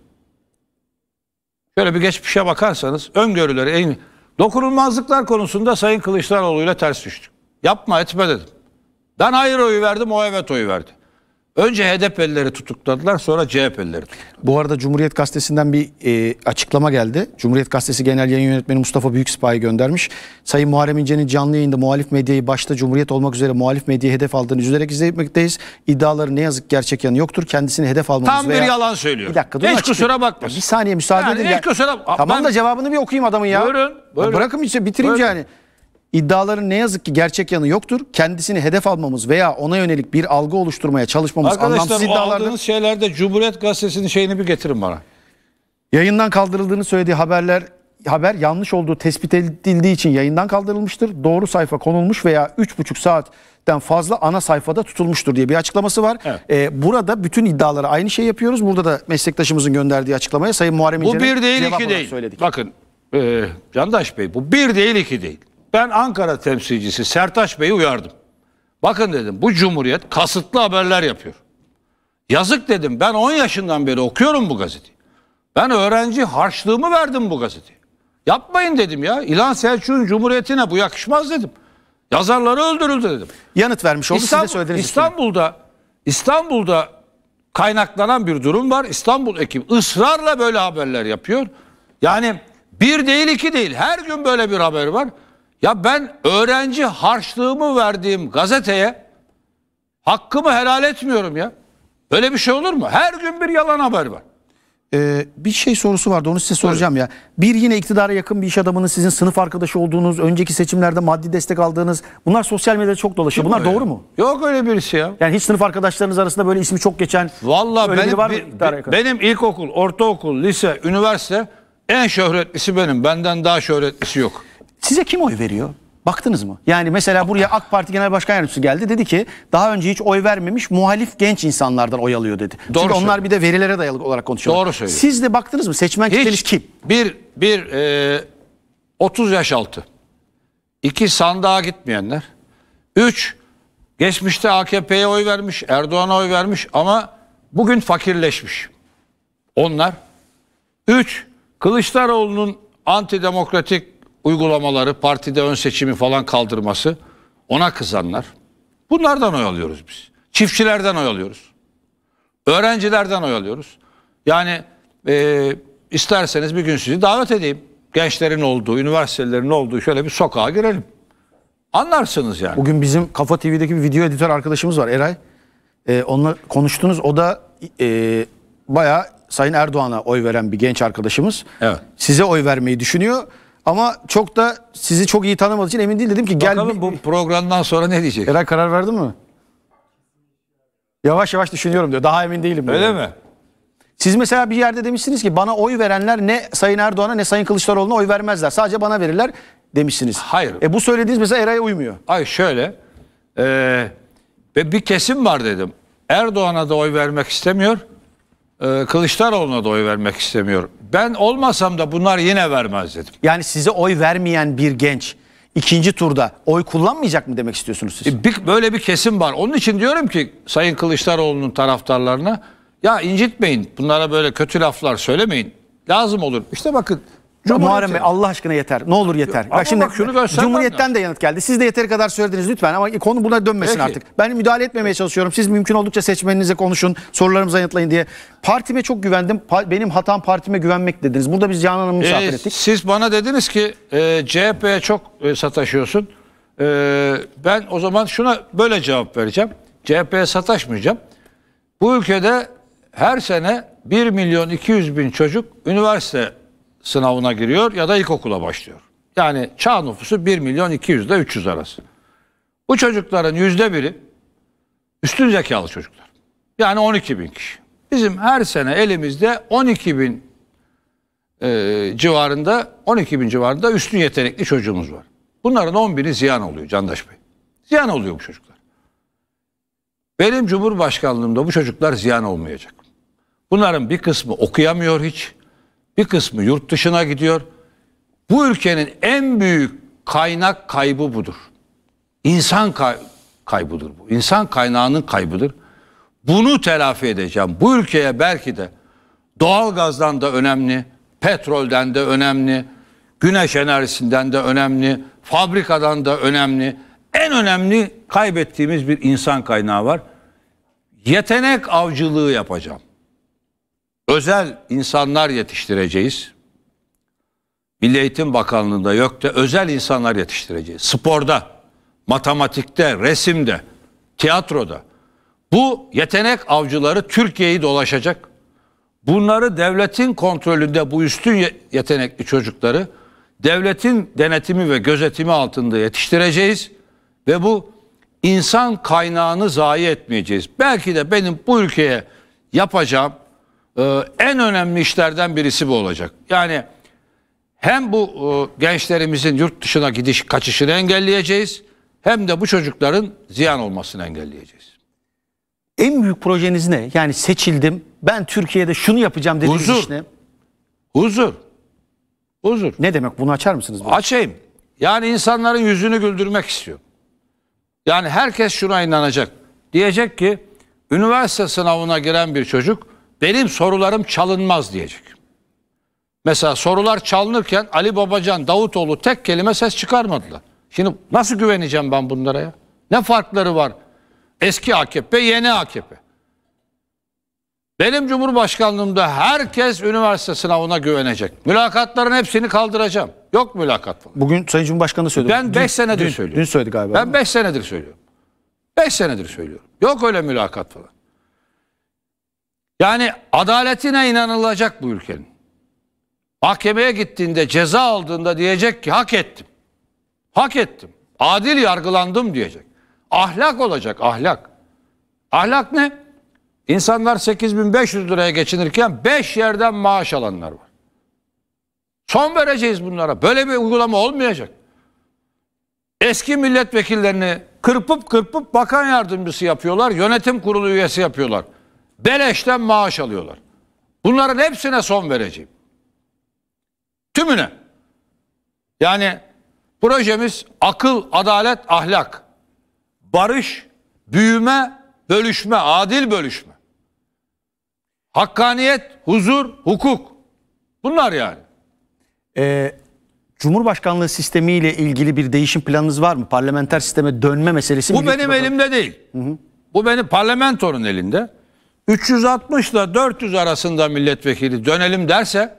Şöyle bir geçmişe bakarsanız öngörüleri en... Dokunulmazlıklar konusunda Sayın Kılıçdaroğlu ile ters düştük. Yapma etme dedim. Ben hayır oyu verdim o evet oyu verdi. Önce HDP'lileri tutukladılar sonra CHP'lileri Bu arada Cumhuriyet Gazetesi'nden bir e, açıklama geldi. Cumhuriyet Gazetesi Genel Yayın Yönetmeni Mustafa Büyüksipah'ı göndermiş. Sayın Muharrem İnce'nin canlı yayında muhalif medyayı başta Cumhuriyet olmak üzere muhalif medyayı hedef aldığını üzülerek izlemekteyiz. İddiaları ne yazık gerçek yanı yoktur. Kendisini hedef almamız Tam veya... bir yalan söylüyor. Bir dakika durun Hiç açıklayayım. kusura bakmasın. Bir saniye müsaade yani edin. Hiç ya. kusura... Tamam ben... da cevabını bir okuyayım adamın ya. Buyurun. buyurun. Ya bırakın işte bitireyim buyurun. yani. İddiaların ne yazık ki gerçek yanı yoktur. Kendisini hedef almamız veya ona yönelik bir algı oluşturmaya çalışmamız Arkadaşlar, anlamsız iddialardır. Arkadaşlar aldığınız şeylerde Cumhuriyet Gazetesi'nin şeyini bir getirin bana. Yayından kaldırıldığını söylediği haberler haber yanlış olduğu tespit edildiği için yayından kaldırılmıştır. Doğru sayfa konulmuş veya 3,5 saatten fazla ana sayfada tutulmuştur diye bir açıklaması var. Evet. Ee, burada bütün iddialara aynı şey yapıyoruz. Burada da meslektaşımızın gönderdiği açıklamaya Sayın Muharrem İnce'nin Bu bir değil iki değil. Bakın e, Candaş Bey bu bir değil iki değil. Ben Ankara temsilcisi Sertaç Bey'i uyardım. Bakın dedim bu Cumhuriyet kasıtlı haberler yapıyor. Yazık dedim ben 10 yaşından beri okuyorum bu gazeteyi. Ben öğrenci harçlığımı verdim bu gazeteye. Yapmayın dedim ya. İlan Selçuk'un Cumhuriyeti'ne bu yakışmaz dedim. Yazarları öldürüldü dedim. Yanıt vermiş oldu İstanbul, siz de İstanbul'da, İstanbul'da kaynaklanan bir durum var. İstanbul ekibi ısrarla böyle haberler yapıyor. Yani bir değil iki değil her gün böyle bir haber var. Ya ben öğrenci harçlığımı verdiğim gazeteye hakkımı helal etmiyorum ya. Böyle bir şey olur mu? Her gün bir yalan haber var. Ee, bir şey sorusu vardı onu size soracağım evet. ya. Bir yine iktidara yakın bir iş adamının sizin sınıf arkadaşı olduğunuz, önceki seçimlerde maddi destek aldığınız bunlar sosyal medyada çok dolaşıyor. Kim bunlar doğru ya? mu? Yok öyle birisi ya. Yani hiç sınıf arkadaşlarınız arasında böyle ismi çok geçen Valla benim, var bir, benim ilkokul, ortaokul, lise, üniversite en şöhretlisi benim. Benden daha şöhretlisi yok. Size kim oy veriyor? Baktınız mı? Yani mesela buraya AK Parti Genel Başkan Yardımcısı geldi. Dedi ki daha önce hiç oy vermemiş muhalif genç insanlardan oy alıyor dedi. Doğru Çünkü onlar bir de verilere dayalı olarak konuşuyorlar. Doğru söylüyor. Siz de baktınız mı? Seçmen kitleniz kim? Bir, bir e, 30 yaş altı. iki sandığa gitmeyenler. Üç, geçmişte AKP'ye oy vermiş, Erdoğan'a oy vermiş ama bugün fakirleşmiş. Onlar. Üç, Kılıçdaroğlu'nun antidemokratik uygulamaları, partide ön seçimi falan kaldırması ona kızanlar. Bunlardan oy alıyoruz biz. Çiftçilerden oy alıyoruz. Öğrencilerden oy alıyoruz. Yani e, isterseniz bir gün sizi davet edeyim. Gençlerin olduğu, üniversitelerin olduğu şöyle bir sokağa girelim. Anlarsınız yani. Bugün bizim Kafa TV'deki bir video editör arkadaşımız var Eray. Ee, onunla konuştunuz. O da e, bayağı Sayın Erdoğan'a oy veren bir genç arkadaşımız. Evet. Size oy vermeyi düşünüyor. Ama çok da sizi çok iyi tanımadığı için emin değil dedim ki gel. Bakalım bu programdan sonra ne diyecek? Eray karar verdi mi? Yavaş yavaş düşünüyorum diyor. Daha emin değilim. Öyle diyor. mi? Siz mesela bir yerde demişsiniz ki bana oy verenler ne Sayın Erdoğan'a ne Sayın Kılıçdaroğlu'na oy vermezler. Sadece bana verirler demişsiniz. Hayır. E bu söylediğiniz mesela Eray'a uymuyor. Ay şöyle. Ee, bir kesim var dedim. Erdoğan'a da oy vermek istemiyor. E, Kılıçdaroğlu'na da oy vermek istemiyorum ben olmasam da bunlar yine vermez dedim. Yani size oy vermeyen bir genç ikinci turda oy kullanmayacak mı demek istiyorsunuz siz? E, bir, böyle bir kesim var. Onun için diyorum ki Sayın Kılıçdaroğlu'nun taraftarlarına ya incitmeyin bunlara böyle kötü laflar söylemeyin. Lazım olur. İşte bakın Cumhuriyet Muharrem Bey Allah aşkına yeter. Ne olur yeter. Ama bak şimdi bak şunu Cumhuriyet'ten de yanıt geldi. Siz de yeteri kadar söylediniz lütfen ama konu buna dönmesin Peki. artık. Ben müdahale etmemeye çalışıyorum. Siz mümkün oldukça seçmeninize konuşun, sorularımıza yanıtlayın diye. Partime çok güvendim. Pa benim hatam partime güvenmek dediniz. Burada biz Canan Hanım'ı ee, misafir ee, ettik. Siz bana dediniz ki e, CHP'ye çok e, sataşıyorsun. E, ben o zaman şuna böyle cevap vereceğim. CHP'ye sataşmayacağım. Bu ülkede her sene 1 milyon 200 bin çocuk üniversite sınavına giriyor ya da ilkokula başlıyor. Yani çağ nüfusu 1 milyon 200 ile 300 arası. Bu çocukların yüzde biri üstün zekalı çocuklar. Yani 12 bin kişi. Bizim her sene elimizde 12 bin e, civarında 12 bin civarında üstün yetenekli çocuğumuz var. Bunların 10 bini ziyan oluyor Candaş Bey. Ziyan oluyor bu çocuklar. Benim Cumhurbaşkanlığımda bu çocuklar ziyan olmayacak. Bunların bir kısmı okuyamıyor hiç bir kısmı yurt dışına gidiyor. Bu ülkenin en büyük kaynak kaybı budur. İnsan kay kaybıdır bu. İnsan kaynağının kaybıdır. Bunu telafi edeceğim. Bu ülkeye belki de doğal gazdan da önemli, petrolden de önemli, güneş enerjisinden de önemli, fabrikadan da önemli. En önemli kaybettiğimiz bir insan kaynağı var. Yetenek avcılığı yapacağım özel insanlar yetiştireceğiz. Milli Eğitim Bakanlığı'nda YÖK'te özel insanlar yetiştireceğiz. Sporda, matematikte, resimde, tiyatroda. Bu yetenek avcıları Türkiye'yi dolaşacak. Bunları devletin kontrolünde bu üstün yetenekli çocukları devletin denetimi ve gözetimi altında yetiştireceğiz ve bu insan kaynağını zayi etmeyeceğiz. Belki de benim bu ülkeye yapacağım ee, en önemli işlerden birisi bu olacak. Yani hem bu e, gençlerimizin yurt dışına gidiş kaçışını engelleyeceğiz hem de bu çocukların ziyan olmasını engelleyeceğiz. En büyük projeniz ne? Yani seçildim ben Türkiye'de şunu yapacağım dediğiniz Huzur. iş ne? Huzur. Huzur. Ne demek bunu açar mısınız? Bana? Açayım. Yani insanların yüzünü güldürmek istiyor. Yani herkes şuna inanacak. Diyecek ki üniversite sınavına giren bir çocuk benim sorularım çalınmaz diyecek. Mesela sorular çalınırken Ali Babacan, Davutoğlu tek kelime ses çıkarmadılar. Şimdi nasıl güveneceğim ben bunlara ya? Ne farkları var? Eski AKP, yeni AKP. Benim Cumhurbaşkanlığımda herkes üniversite sınavına güvenecek. Mülakatların hepsini kaldıracağım. Yok mülakat falan. Bugün Sayın Cumhurbaşkanı söyledi. Ben 5 senedir dün, söylüyorum. Dün söyledi galiba. Ben 5 senedir söylüyorum. 5 senedir söylüyorum. Yok öyle mülakat falan. Yani adaletine inanılacak bu ülkenin. Mahkemeye gittiğinde ceza aldığında diyecek ki hak ettim. Hak ettim. Adil yargılandım diyecek. Ahlak olacak ahlak. Ahlak ne? İnsanlar 8500 liraya geçinirken 5 yerden maaş alanlar var. Son vereceğiz bunlara. Böyle bir uygulama olmayacak. Eski milletvekillerini kırpıp kırpıp bakan yardımcısı yapıyorlar. Yönetim kurulu üyesi yapıyorlar. Beleşten maaş alıyorlar. Bunların hepsine son vereceğim. Tümüne. Yani projemiz akıl, adalet, ahlak. Barış, büyüme, bölüşme, adil bölüşme. Hakkaniyet, huzur, hukuk. Bunlar yani. Ee, Cumhurbaşkanlığı sistemiyle ilgili bir değişim planınız var mı? Parlamenter sisteme dönme meselesi. Bu benim elimde değil. Hı hı. Bu benim parlamentonun elinde. 360 ile 400 arasında milletvekili dönelim derse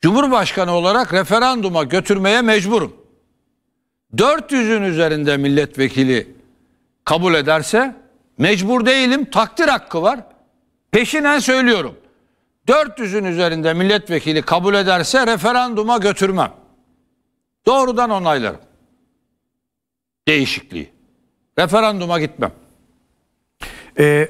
Cumhurbaşkanı olarak referanduma götürmeye mecburum. 400'ün üzerinde milletvekili kabul ederse mecbur değilim takdir hakkı var. Peşinen söylüyorum. 400'ün üzerinde milletvekili kabul ederse referanduma götürmem. Doğrudan onaylarım. Değişikliği. Referanduma gitmem. Ee,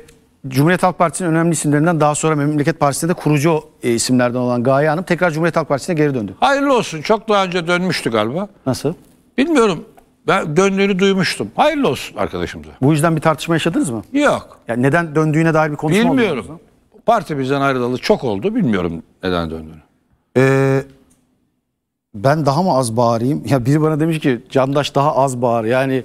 Cumhuriyet Halk Partisi'nin önemli isimlerinden daha sonra Memleket Partisi'nde de kurucu e, isimlerden olan Gaye Hanım tekrar Cumhuriyet Halk Partisi'ne geri döndü. Hayırlı olsun. Çok daha önce dönmüştü galiba. Nasıl? Bilmiyorum. Ben döndüğünü duymuştum. Hayırlı olsun arkadaşımıza. Bu yüzden bir tartışma yaşadınız mı? Yok. Yani neden döndüğüne dair bir konuşma oldu? Bilmiyorum. Olmadınız, Parti bizden ayrılalı çok oldu. Bilmiyorum neden döndüğünü. Ee, ben daha mı az bağırayım? Ya biri bana demiş ki Candaş daha az bağır. Yani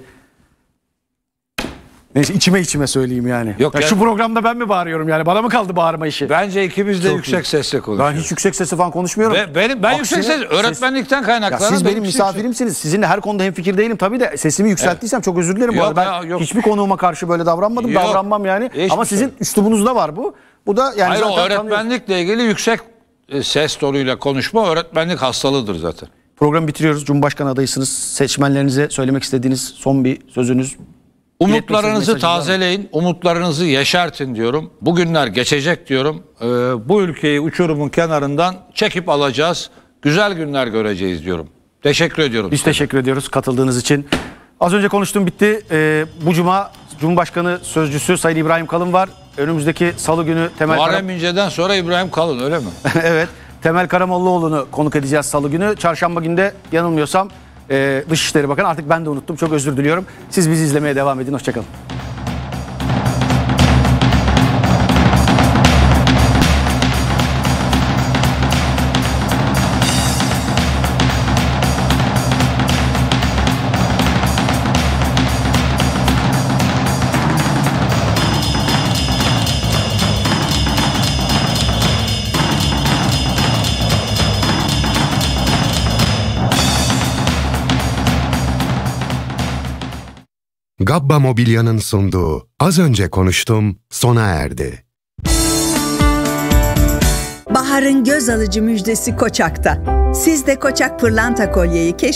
Neyse içime içime söyleyeyim yani. Yok ya yani- şu programda ben mi bağırıyorum yani? Bana mı kaldı bağırma işi? Bence ikimiz de yüksek sesle konuşuyoruz. Ben hiç yüksek sesle falan konuşmuyorum. Ve benim, ben Aksine yüksek ses, öğretmenlikten kaynaklanıyor. siz benim şey misafirimsiniz. Sizinle her konuda hemfikir değilim tabii de sesimi yükselttiysem çok özür dilerim. bu arada. ben ya, yok. hiçbir konuğuma karşı böyle davranmadım. Yok. Davranmam yani. Hiçbir Ama şey sizin üslubunuzda var bu. Bu da yani Hayır zaten tanıyoruz. öğretmenlikle ilgili yüksek e, ses tonuyla konuşma öğretmenlik hastalığıdır zaten. Programı bitiriyoruz. Cumhurbaşkanı adaysınız. Seçmenlerinize söylemek istediğiniz son bir sözünüz Umutlarınızı tazeleyin, umutlarınızı yeşertin diyorum. Bugünler geçecek diyorum. Ee, bu ülkeyi uçurumun kenarından çekip alacağız. Güzel günler göreceğiz diyorum. Teşekkür ediyorum. Biz sana. teşekkür ediyoruz katıldığınız için. Az önce konuştum bitti. Ee, bu cuma Cumhurbaşkanı Sözcüsü Sayın İbrahim Kalın var. Önümüzdeki salı günü Temel Muharrem Karam... İnce'den sonra İbrahim Kalın öyle mi? evet. Temel Karamollaoğlu'nu konuk edeceğiz salı günü. Çarşamba günde yanılmıyorsam ee, Dışişleri Bakanı. Artık ben de unuttum. Çok özür diliyorum. Siz bizi izlemeye devam edin. Hoşçakalın. Gabba Mobilya'nın sunduğu Az Önce Konuştum sona erdi. Bahar'ın göz alıcı müjdesi Koçak'ta. Siz de Koçak Pırlanta Kolye'yi keşfedin.